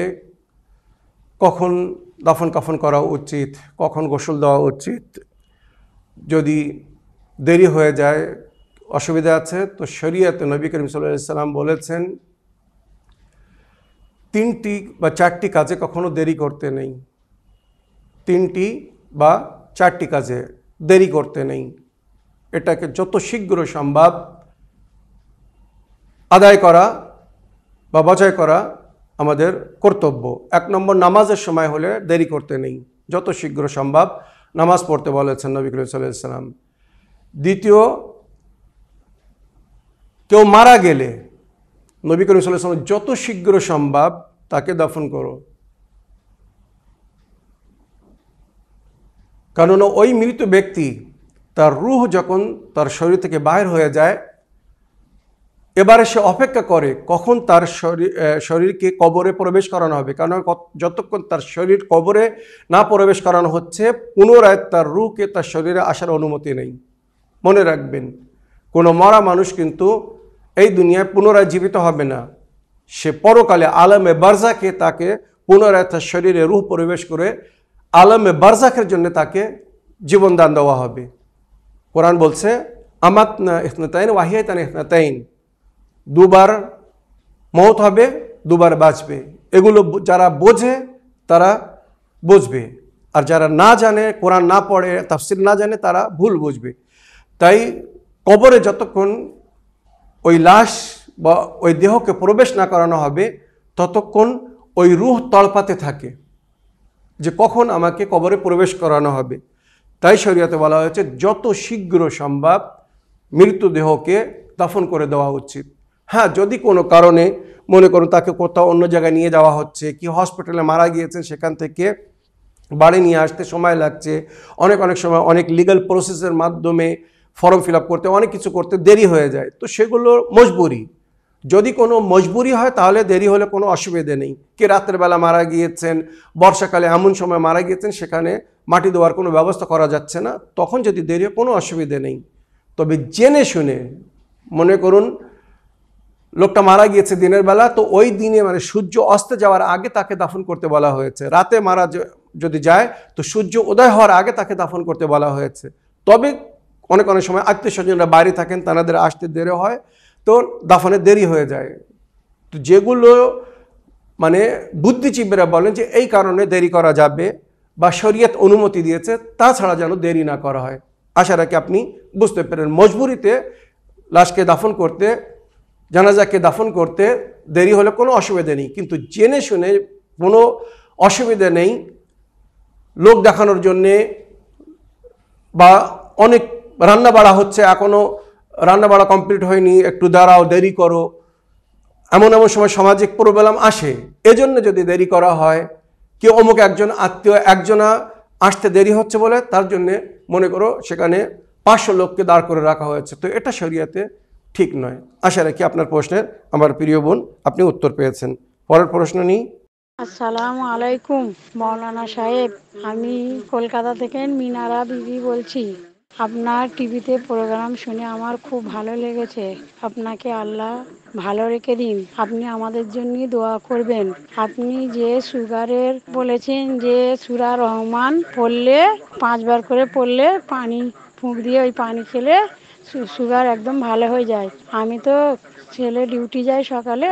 কখন দাফন কাফন করা উচিত কখন গোসল দেওয়া উচিত যদি দেরি হয়ে যায় অসুবিধা আছে তো শরিয়াতে নবী করিম সাল্লাহ সাল্লাম বলেছেন তিনটি বা চারটি কাজে কখনো দেরি করতে নেই তিনটি বা চারটি কাজে দেরি করতে নেই এটাকে যত শীঘ্র সম্ভব আদায় করা বা বজায় করা আমাদের কর্তব্য এক নম্বর নামাজের সময় হলে দেরি করতে নেই যত শীঘ্র সম্ভব নামাজ পড়তে বলেছেন নবী করিম সাল্লাম দ্বিতীয় কেউ মারা গেলে নবী করিম সাল্লাম যত শীঘ্র সম্ভব তাকে দাফন করো কেননা ওই মৃত ব্যক্তি তার রুহ যখন তার শরীর থেকে বাইর হয়ে যায় এবারে সে অপেক্ষা করে কখন তার শরীর শরীরকে কবরে প্রবেশ করানো হবে কারণ যতক্ষণ তার শরীর কবরে না প্রবেশ করানো হচ্ছে পুনরায় তার রুহকে তার শরীরে আসার অনুমতি নেই মনে রাখবেন কোনো মরা মানুষ কিন্তু এই দুনিয়ায় পুনরায় জীবিত হবে না সে পরকালে আলমে বার্জাকে তাকে পুনরায় তার শরীরে রুহ প্রবেশ করে আলমে বারজাখের জন্য তাকে জীবনদান দেওয়া হবে কোরআন বলছে আমাত না ওয়াহিয়াই ওয়াহিয়াতান ইফনতাইন দুবার মত হবে দুবার বাঁচবে এগুলো যারা বোঝে তারা বুঝবে আর যারা না জানে কোরআন না পড়ে তাফসিল না জানে তারা ভুল বুঝবে তাই কবরে যতক্ষণ ওই লাশ বা ওই দেহকে প্রবেশ না করানো হবে ততক্ষণ ওই রুহ তলপাতে থাকে যে কখন আমাকে কবরে প্রবেশ করানো হবে তাই শরীয়তে বলা হয়েছে যত শীঘ্র সম্ভব মৃতদেহকে দাফন করে দেওয়া উচিত হ্যাঁ যদি কোনো কারণে মনে করুন তাকে কোথাও অন্য জায়গায় নিয়ে যাওয়া হচ্ছে কি হসপিটালে মারা গিয়েছেন সেখান থেকে বাড়ি নিয়ে আসতে সময় লাগছে অনেক অনেক সময় অনেক লিগাল প্রসেসের মাধ্যমে ফর্ম ফিল করতে অনেক কিছু করতে দেরি হয়ে যায় তো সেগুলো মজবুরি যদি কোনো মজবুরি হয় তাহলে দেরি হলে কোনো অসুবিধে নেই কে রাত্রেবেলা মারা গিয়েছেন বর্ষাকালে এমন সময় মারা গিয়েছেন সেখানে মাটি দেওয়ার কোনো ব্যবস্থা করা যাচ্ছে না তখন যদি দেরি হয় কোনো অসুবিধে নেই তবে জেনে শুনে মনে করুন লোকটা মারা গিয়েছে দিনের বেলা তো ওই দিনে মানে সূর্য অস্তে যাওয়ার আগে তাকে দাফন করতে বলা হয়েছে রাতে মারা যদি যায় তো সূর্য উদয় হওয়ার আগে তাকে দাফন করতে বলা হয়েছে তবে অনেক অনেক সময় আত্মীয় স্বজনরা বাইরে থাকেন তাদের আসতে দেরি হয় তো দাফনে দেরি হয়ে যায় তো যেগুলো মানে বুদ্ধিজীবীরা বলেন যে এই কারণে দেরি করা যাবে বা শরীয়ত অনুমতি দিয়েছে তাছাড়া যেন দেরি না করা হয় আশা রাখি আপনি বুঝতে পারেন মজবুরিতে লাশকে দাফন করতে জানাজাকে দাফন করতে দেরি হলে কোনো অসুবিধা নেই কিন্তু জেনে শুনে কোনো অসুবিধা নেই লোক দেখানোর জন্যে বা অনেক রান্না বাড়া হচ্ছে এখনও রান্নাবাড়া কমপ্লিট হয়নি একটু দাঁড়াও দেরি করো এমন এমন সময় সামাজিক প্রবলেম আসে এজন্য যদি দেরি করা হয় কেউ অমুক একজন আত্মীয় একজনা আসতে দেরি হচ্ছে বলে তার জন্যে মনে করো সেখানে পাঁচশো লোককে দাঁড় করে রাখা হয়েছে তো এটা শরিয়াতে ঠিক নয় আশা রাখি আপনার প্রশ্নের আমার প্রিয় বোন আপনি উত্তর পেয়েছেন পরের প্রশ্ন নিই আসসালামু আলাইকুম মৌলানা সাহেব আমি কলকাতা থেকে মিনারা বিবি বলছি আপনার টিভিতে প্রোগ্রাম শুনে আমার খুব ভালো লেগেছে আপনাকে আল্লাহ ভালো রেখে দিন আপনি আমাদের জন্য দোয়া করবেন আপনি যে সুগারের বলেছেন যে সুরা রহমান পড়লে পাঁচবার করে পড়লে পানি ফুঁক দিয়ে ওই পানি খেলে সুগার একদম ভালো হয়ে যায় আমি তো ছেলে ডিউটি যায় সকালে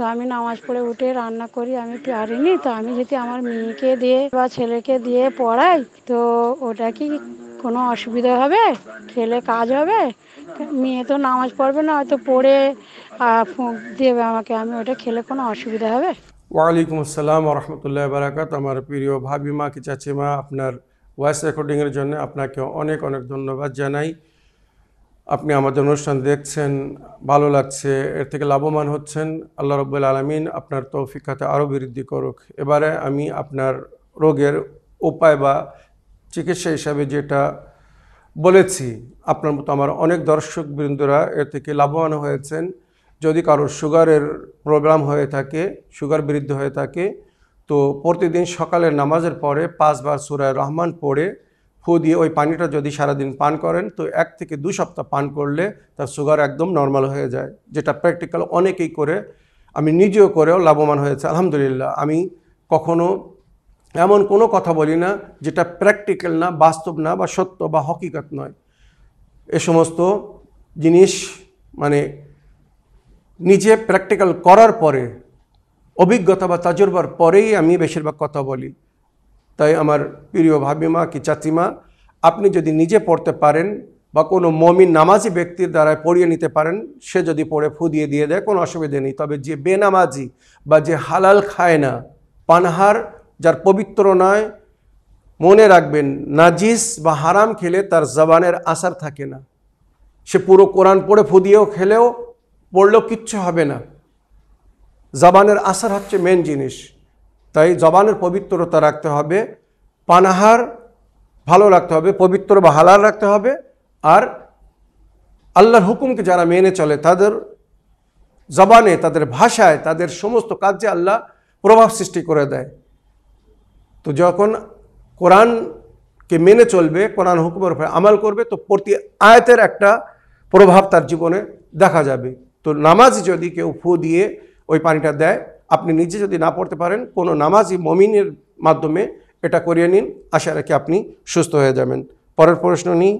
তো আমি নামাজ পড়ে উঠে রান্না করি আমি পারিনি তো আমি যদি আমার মেয়েকে দিয়ে বা ছেলেকে দিয়ে পড়াই তো ওটা কি কোনো অসুবিধা হবে খেলে কাজ হবে মেয়ে তো নামাজ পড়বে না হয়তো পড়ে দেবে আমাকে আমি ওটা খেলে কোনো অসুবিধা হবে ওয়ালাইকুম আসসালাম রহমতুল্লাহ বারাকাত আমার প্রিয় ভাবি মা কি চাচিমা আপনার ভয়েস রেকর্ডিংয়ের জন্য আপনাকে অনেক অনেক ধন্যবাদ জানাই আপনি আমাদের অনুষ্ঠান দেখছেন ভালো লাগছে এর থেকে লাভবান হচ্ছেন আল্লাহ রব্বুল আলমিন আপনার তৌফিক খাতে আরও বৃদ্ধি করুক এবারে আমি আপনার রোগের উপায় বা চিকিৎসা হিসাবে যেটা বলেছি আপনার মতো আমার অনেক দর্শক বৃন্দরা এর থেকে লাভবান হয়েছেন যদি কারোর সুগারের প্রোগ্রাম হয়ে থাকে সুগার বৃদ্ধি হয়ে থাকে তো প্রতিদিন সকালের নামাজের পরে পাঁচবার সুরায় রহমান পড়ে ফু দিয়ে ওই পানিটা যদি সারাদিন পান করেন তো এক থেকে দু সপ্তাহ পান করলে তার সুগার একদম নর্মাল হয়ে যায় যেটা প্র্যাকটিক্যাল অনেকেই করে আমি নিজেও করেও লাভবান হয়েছে আলহামদুলিল্লাহ আমি কখনো এমন কোনো কথা বলি না যেটা প্র্যাকটিক্যাল না বাস্তব না বা সত্য বা হকিকত নয় এ সমস্ত জিনিস মানে নিজে প্র্যাকটিক্যাল করার পরে অভিজ্ঞতা বা তাজুরবার পরেই আমি বেশিরভাগ কথা বলি তাই আমার প্রিয় ভাবিমা কি চাচিমা আপনি যদি নিজে পড়তে পারেন বা কোনো মমিন নামাজি ব্যক্তির দ্বারা পড়িয়ে নিতে পারেন সে যদি পড়ে ফু দিয়ে দিয়ে দেয় কোনো অসুবিধে নেই তবে যে বেনামাজি বা যে হালাল খায় না পানহার যার পবিত্র নয় মনে রাখবেন নাজিস বা হারাম খেলে তার জবানের আসার থাকে না সে পুরো কোরআন পড়ে ফু দিয়েও খেলেও পড়লেও কিচ্ছু হবে না জবানের আসার হচ্ছে মেন জিনিস তাই জবানের পবিত্রতা রাখতে হবে পানাহার ভালো রাখতে হবে পবিত্র বা হালাল রাখতে হবে আর আল্লাহর হুকুমকে যারা মেনে চলে তাদের জবানে তাদের ভাষায় তাদের সমস্ত কাজে আল্লাহ প্রভাব সৃষ্টি করে দেয় তো যখন কোরআনকে মেনে চলবে কোরআন হুকুমের উপরে আমাল করবে তো প্রতি আয়াতের একটা প্রভাব তার জীবনে দেখা যাবে তো নামাজ যদি কেউ ফু দিয়ে ওই পানিটা দেয় আপনি নিজে যদি না পড়তে পারেন কোনো নামাজি মমিনের মাধ্যমে এটা করিয়ে নিন আশা রাখি আপনি সুস্থ হয়ে যাবেন পরের প্রশ্ন নিই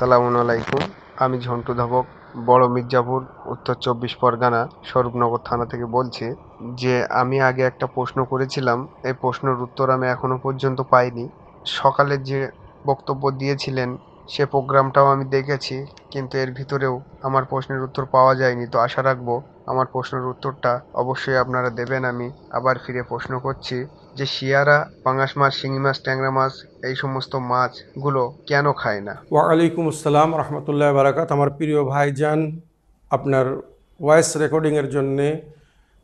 সালাম আলাইকুম আমি ঝন্টু ধবক বড় মির্জাপুর উত্তর চব্বিশ পরগনা স্বরূপনগর থানা থেকে বলছি যে আমি আগে একটা প্রশ্ন করেছিলাম এই প্রশ্নের উত্তর আমি এখনও পর্যন্ত পাইনি সকালে যে বক্তব্য দিয়েছিলেন সে প্রোগ্রামটাও আমি দেখেছি কিন্তু এর ভিতরেও আমার প্রশ্নের উত্তর পাওয়া যায়নি তো আশা রাখবো আমার প্রশ্নের উত্তরটা অবশ্যই আপনারা দেবেন আমি আবার ফিরে প্রশ্ন করছি যে শিয়ারা পাঙাস মাছ শিঙি মাছ ট্যাংরা মাছ এই সমস্ত মাছগুলো কেন খায় না ওয়ালাইকুম আসসালাম রহমতুল্লাহ বারাকাত আমার প্রিয় ভাই যান আপনার ভয়েস রেকর্ডিংয়ের জন্যে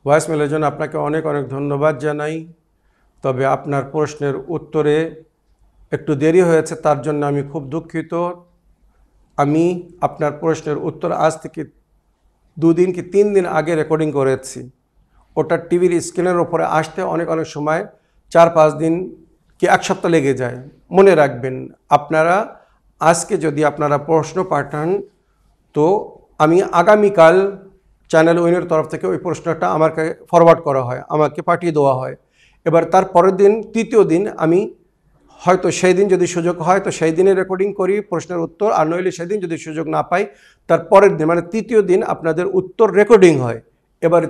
ভয়েস মেলের জন্য আপনাকে অনেক অনেক ধন্যবাদ জানাই তবে আপনার প্রশ্নের উত্তরে একটু দেরি হয়েছে তার জন্য আমি খুব দুঃখিত আমি আপনার প্রশ্নের উত্তর আজ থেকে দুদিন কি তিন দিন আগে রেকর্ডিং করেছি ওটা টিভির স্ক্রিনের ওপরে আসতে অনেক অনেক সময় চার পাঁচ দিন কি এক সপ্তাহ লেগে যায় মনে রাখবেন আপনারা আজকে যদি আপনারা প্রশ্ন পাঠান তো আমি আগামীকাল চ্যানেল উইনের তরফ থেকে ওই প্রশ্নটা আমাকে ফরওয়ার্ড করা হয় আমাকে পাঠিয়ে দেওয়া হয় এবার তার পরের দিন তৃতীয় দিন আমি হয়তো সেই দিন যদি সুযোগ হয় তো সেই দিনে রেকর্ডিং করি প্রশ্নের উত্তর আর নইলে সেদিন যদি সুযোগ না পাই তার পরের দিন মানে তৃতীয় দিন আপনাদের উত্তর রেকর্ডিং হয় এবার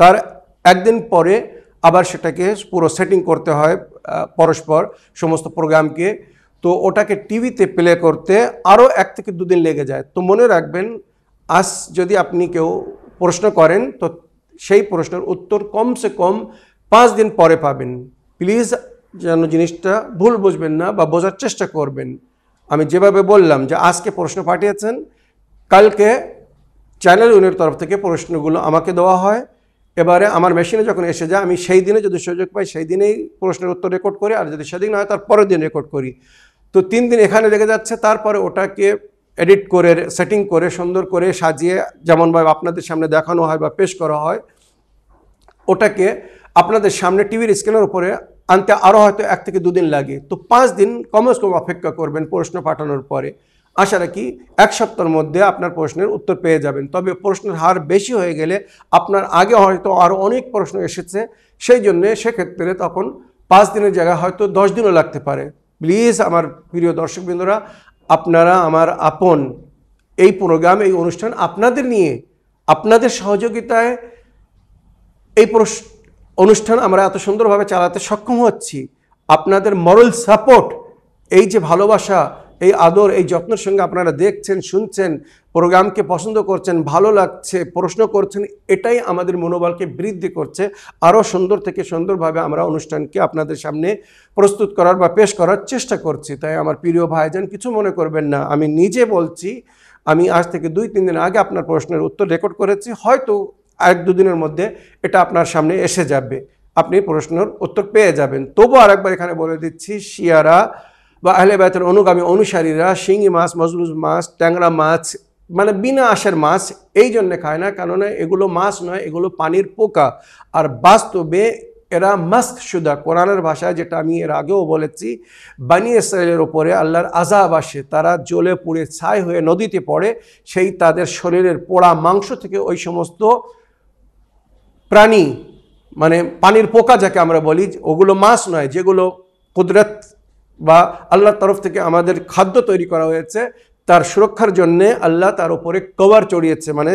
তার একদিন পরে আবার সেটাকে পুরো সেটিং করতে হয় পরস্পর সমস্ত প্রোগ্রামকে তো ওটাকে টিভিতে প্লে করতে আরও এক থেকে দুদিন লেগে যায় তো মনে রাখবেন আজ যদি আপনি কেউ প্রশ্ন করেন তো সেই প্রশ্নের উত্তর কমসে কম পাঁচ দিন পরে পাবেন প্লিজ যেন জিনিসটা ভুল বুঝবেন না বা বোঝার চেষ্টা করবেন আমি যেভাবে বললাম যে আজকে প্রশ্ন পাঠিয়েছেন কালকে চ্যানেল ইউনিট তরফ থেকে প্রশ্নগুলো আমাকে দেওয়া হয় এবারে আমার মেশিনে যখন এসে যায় আমি সেই দিনে যদি সুযোগ পাই সেই দিনেই প্রশ্নের উত্তর রেকর্ড করি আর যদি সেদিন না হয় তার পরের দিন রেকর্ড করি তো তিন দিন এখানে লেগে যাচ্ছে তারপরে ওটাকে এডিট করে সেটিং করে সুন্দর করে সাজিয়ে যেমনভাবে আপনাদের সামনে দেখানো হয় বা পেশ করা হয় ওটাকে আপনাদের সামনে টিভির স্ক্রিনের উপরে আনতে আরও হয়তো এক থেকে দুদিন লাগে তো পাঁচ দিন কমস কম অপেক্ষা করবেন প্রশ্ন পাঠানোর পরে আশা রাখি এক সপ্তাহের মধ্যে আপনার প্রশ্নের উত্তর পেয়ে যাবেন তবে প্রশ্নের হার বেশি হয়ে গেলে আপনার আগে হয়তো আরও অনেক প্রশ্ন এসেছে সেই জন্যে সেক্ষেত্রে তখন পাঁচ দিনের জায়গায় হয়তো দশ দিনও লাগতে পারে প্লিজ আমার প্রিয় দর্শকবৃন্দরা আপনারা আমার আপন এই প্রোগ্রাম এই অনুষ্ঠান আপনাদের নিয়ে আপনাদের সহযোগিতায় এই প্রশ্ন অনুষ্ঠান আমরা এত সুন্দরভাবে চালাতে সক্ষম হচ্ছি আপনাদের মরল সাপোর্ট এই যে ভালোবাসা এই আদর এই যত্নের সঙ্গে আপনারা দেখছেন শুনছেন প্রোগ্রামকে পছন্দ করছেন ভালো লাগছে প্রশ্ন করছেন এটাই আমাদের মনোবলকে বৃদ্ধি করছে আরও সুন্দর থেকে সুন্দরভাবে আমরা অনুষ্ঠানকে আপনাদের সামনে প্রস্তুত করার বা পেশ করার চেষ্টা করছি তাই আমার প্রিয় ভাইজান কিছু মনে করবেন না আমি নিজে বলছি আমি আজ থেকে দুই তিন দিন আগে আপনার প্রশ্নের উত্তর রেকর্ড করেছি হয়তো এক দুদিনের মধ্যে এটা আপনার সামনে এসে যাবে আপনি প্রশ্নের উত্তর পেয়ে যাবেন তবু আরেকবার এখানে বলে দিচ্ছি শিয়ারা বা আহলে বায়তের অনুগামী অনুসারীরা শিঙি মাছ মজলুজ মাছ ট্যাংরা মাছ মানে বিনা আশের মাছ এই জন্যে খায় না কেননা এগুলো মাছ নয় এগুলো পানির পোকা আর বাস্তবে এরা মাস্ক সুদা কোরআনের ভাষায় যেটা আমি এর আগেও বলেছি বানি ইসরায়েলের ওপরে আল্লাহর আজাব আসে তারা জলে পুড়ে ছাই হয়ে নদীতে পড়ে সেই তাদের শরীরের পোড়া মাংস থেকে ওই সমস্ত প্রাণী মানে পানির পোকা যাকে আমরা বলি ওগুলো মাছ নয় যেগুলো কুদরত বা আল্লাহর তরফ থেকে আমাদের খাদ্য তৈরি করা হয়েছে তার সুরক্ষার জন্যে আল্লাহ তার উপরে কভার চড়িয়েছে মানে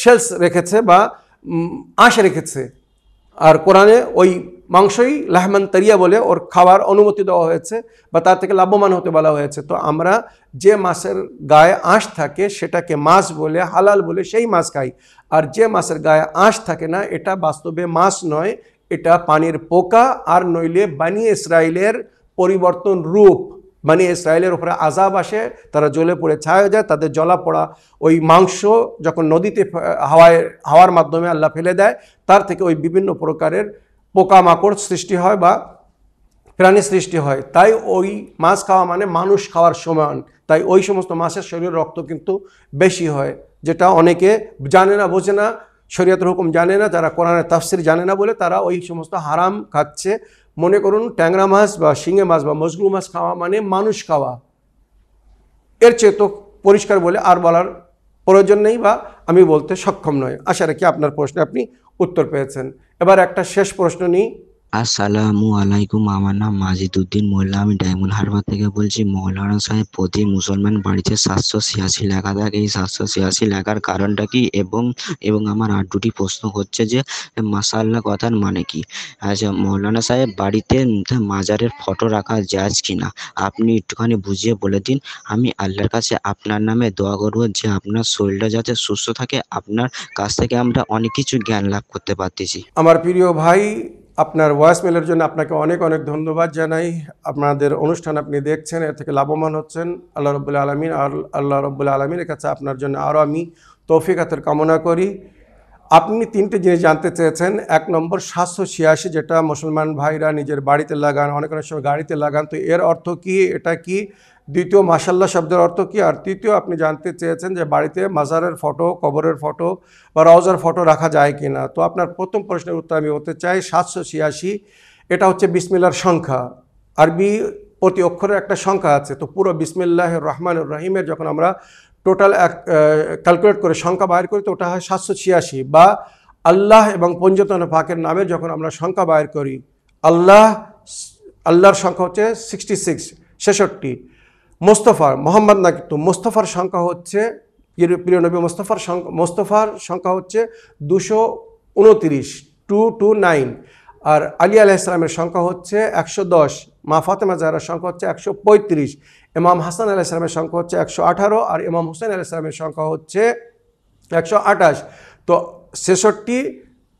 শেলস রেখেছে বা আশ রেখেছে আর কোরআনে ওই মাংসই লাহমান তারিয়া বলে ওর খাওয়ার অনুমতি দেওয়া হয়েছে বা তার থেকে লাভবান হতে বলা হয়েছে তো আমরা যে মাছের গায়ে আঁশ থাকে সেটাকে মাছ বলে হালাল বলে সেই মাছ খাই আর যে মাছের গায়ে আঁশ থাকে না এটা বাস্তবে মাছ নয় এটা পানির পোকা আর নইলে বানি ইসরায়েলের পরিবর্তন রূপ মানে ইসরায়েলের ওপরে আজাব আসে তারা জ্বলে পড়ে ছায়া যায় তাদের জলা পড়া ওই মাংস যখন নদীতে হাওয়ায় হাওয়ার মাধ্যমে আল্লাহ ফেলে দেয় তার থেকে ওই বিভিন্ন প্রকারের পোকামাকড় সৃষ্টি হয় বা প্রাণী সৃষ্টি হয় তাই ওই মাছ খাওয়া মানে মানুষ খাওয়ার সমান তাই ওই সমস্ত মাছের শরীরের রক্ত কিন্তু বেশি হয় যেটা অনেকে জানে না বোঝে না শরীয়তের হুকুম জানে না যারা কোরআনের তাফসির জানে না বলে তারা ওই সমস্ত হারাম খাচ্ছে মনে করুন ট্যাংরা মাছ বা শিঙে মাছ বা মজগুল মাছ খাওয়া মানে মানুষ খাওয়া এর চেয়ে তো পরিষ্কার বলে আর বলার প্রয়োজন নেই বা আমি বলতে সক্ষম নয় আশা রাখি আপনার প্রশ্নে আপনি উত্তর পেয়েছেন এবার একটা শেষ প্রশ্ন নিই আসসালামু আলাইকুম আমার নাম মাজিদুদ্দিন মোল্লা আমি ডায়মন্ড হারবার থেকে বলছি মৌলানা সাহেব প্রতি মুসলমান বাড়িতে সাতশো ছিয়াশি লেখা থাকে এই সাতশো ছিয়াশি লেখার কারণটা কি এবং এবং আমার আর দুটি প্রশ্ন হচ্ছে যে মাসাল্লা কথার মানে কি আচ্ছা মৌলানা সাহেব বাড়িতে মাজারের ফটো রাখা যায় কি না আপনি একটুখানি বুঝিয়ে বলে দিন আমি আল্লাহর কাছে আপনার নামে দোয়া করবো যে আপনার শরীরটা যাতে সুস্থ থাকে আপনার কাছ থেকে আমরা অনেক কিছু জ্ঞান লাভ করতে পারতেছি আমার প্রিয় ভাই আপনার ভয়েসমেলের জন্য আপনাকে অনেক অনেক ধন্যবাদ জানাই আপনাদের অনুষ্ঠান আপনি দেখছেন এর থেকে লাভবান হচ্ছেন আল্লাহ রব্বুল আলমিন আল্লাহ রব্বুল আলমিনের কাছে আপনার জন্য আরও আমি তৌফিকাতের কামনা করি আপনি তিনটে জিনিস জানতে চেয়েছেন এক নম্বর সাতশো ছিয়াশি যেটা মুসলমান ভাইরা নিজের বাড়িতে লাগান অনেক অনেক সময় গাড়িতে লাগান তো এর অর্থ কি এটা কি দ্বিতীয় মাসাল্লা শব্দের অর্থ কি আর তৃতীয় আপনি জানতে চেয়েছেন যে বাড়িতে মাজারের ফটো কবরের ফটো বা রওজার ফটো রাখা যায় কি না তো আপনার প্রথম প্রশ্নের উত্তর আমি হতে চাই সাতশো ছিয়াশি এটা হচ্ছে বিসমিল্লার সংখ্যা আরবি প্রতি অক্ষরের একটা সংখ্যা আছে তো পুরো বিসমিল্লাহ রহমান রহিমের যখন আমরা টোটাল এক ক্যালকুলেট করে সংখ্যা বাইর করি তো ওটা হয় সাতশো ছিয়াশি বা আল্লাহ এবং পঞ্জতন পাকের নামে যখন আমরা সংখ্যা বাইর করি আল্লাহ আল্লাহর সংখ্যা হচ্ছে সিক্সটি সিক্স ছেষট্টি মোস্তফার মোহাম্মদ না কিন্তু মোস্তফার সংখ্যা হচ্ছে প্রিয় নবী মোস্তফার সংখ্যা মোস্তফার সংখ্যা হচ্ছে দুশো উনতিরিশ টু টু নাইন আর আলী আলাহ ইসলামের সংখ্যা হচ্ছে একশো দশ মা ফাতেমা জাহার সংখ্যা হচ্ছে একশো পঁয়ত্রিশ এমাম হাসান আলাহ ইসলামের সংখ্যা হচ্ছে একশো আঠারো আর ইমাম হুসেন আলাহ ইসলামের সংখ্যা হচ্ছে একশো আঠাশ তো ছেষট্টি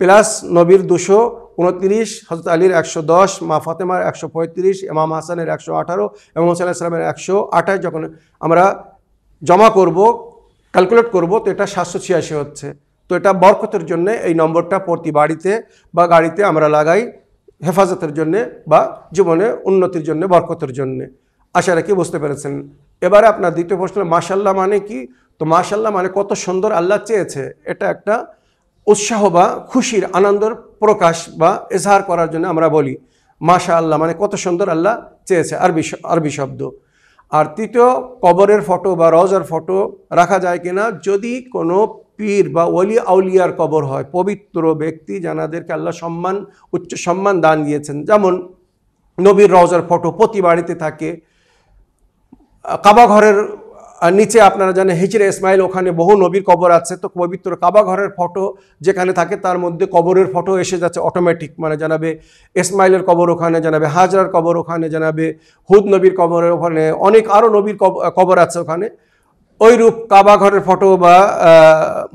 প্লাস নবীর দুশো উনত্রিশ হজরত আলীর একশো দশ মা ফাতেমার একশো পঁয়ত্রিশ এমাম হাসানের একশো আঠারো এবং সাল্লাহ একশো আঠাশ যখন আমরা জমা করব ক্যালকুলেট করব তো এটা সাতশো ছিয়াশি হচ্ছে তো এটা বরকতের জন্য এই নম্বরটা প্রতি বাড়িতে বা গাড়িতে আমরা লাগাই হেফাজতের জন্যে বা জীবনে উন্নতির জন্য বরকতের জন্যে আশা রাখি বুঝতে পেরেছেন এবারে আপনার দ্বিতীয় প্রশ্ন মাসাল্লাহ মানে কি তো মাসাল্লাহ মানে কত সুন্দর আল্লাহ চেয়েছে এটা একটা উৎসাহ বা খুশির আনন্দর প্রকাশ বা এজহার করার জন্য আমরা বলি মাশা আল্লাহ মানে কত সুন্দর আল্লাহ চেয়েছে আরবি আরবি শব্দ আর তৃতীয় কবরের ফটো বা রজার ফটো রাখা যায় কিনা যদি কোনো পীর বা ওলি আউলিয়ার কবর হয় পবিত্র ব্যক্তি যানাদেরকে আল্লাহ সম্মান উচ্চ সম্মান দান দিয়েছেন যেমন নবীর রজার ফটো প্রতি বাড়িতে থাকে কাবাঘরের আর নিচে আপনারা জানেন হিজরে ইসমাইল ওখানে বহু নবীর কবর আছে তো পবিত্র কাবা ঘরের ফটো যেখানে থাকে তার মধ্যে কবরের ফটো এসে যাচ্ছে অটোমেটিক মানে জানাবে ইসমাইলের কবর ওখানে জানাবে হাজরার কবর ওখানে জানাবে হুদ নবীর কবরের ওখানে অনেক আরও নবীর কবর আছে ওখানে ওইরূপ কাবা ঘরের ফটো বা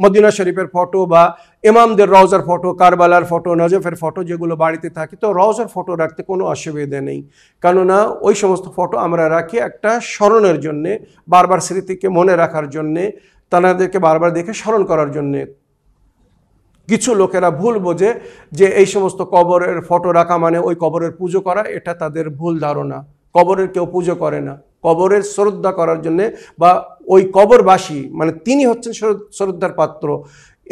মদিনা শরীফের ফটো বা ইমামদের রওজার ফটো কারবালার ফটো নজফের ফটো যেগুলো বাড়িতে থাকে তো রওজার ফটো রাখতে কোনো অসুবিধা নেই কেননা ওই সমস্ত ফটো আমরা রাখি একটা স্মরণের জন্যে বারবার স্মৃতিকে মনে রাখার জন্যে তাদেরকে বারবার দেখে স্মরণ করার জন্যে কিছু লোকেরা ভুল বোঝে যে এই সমস্ত কবরের ফটো রাখা মানে ওই কবরের পুজো করা এটা তাদের ভুল ধারণা কবরের কেউ পুজো করে না কবরের শ্রদ্ধা করার জন্যে বা ওই কবরবাসী মানে তিনি হচ্ছেন শ্রদ্ধার পাত্র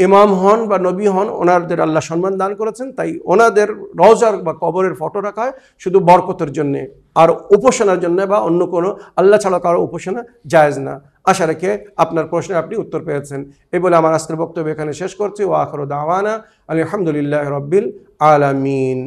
এমাম হন বা নবী হন ওনাদের আল্লাহ সম্মান দান করেছেন তাই ওনাদের রজার বা কবরের ফটো রাখা হয় শুধু বরকতের জন্যে আর উপাসনার জন্য বা অন্য কোনো আল্লাহ ছাড়া কারো উপাসনা যায়জ না আশা রেখে আপনার প্রশ্নে আপনি উত্তর পেয়েছেন এই বলে আমার আজকের বক্তব্য এখানে শেষ করছি ও আখর দাওয়ানা আলহামদুলিল্লাহ রব্বিল আলামিন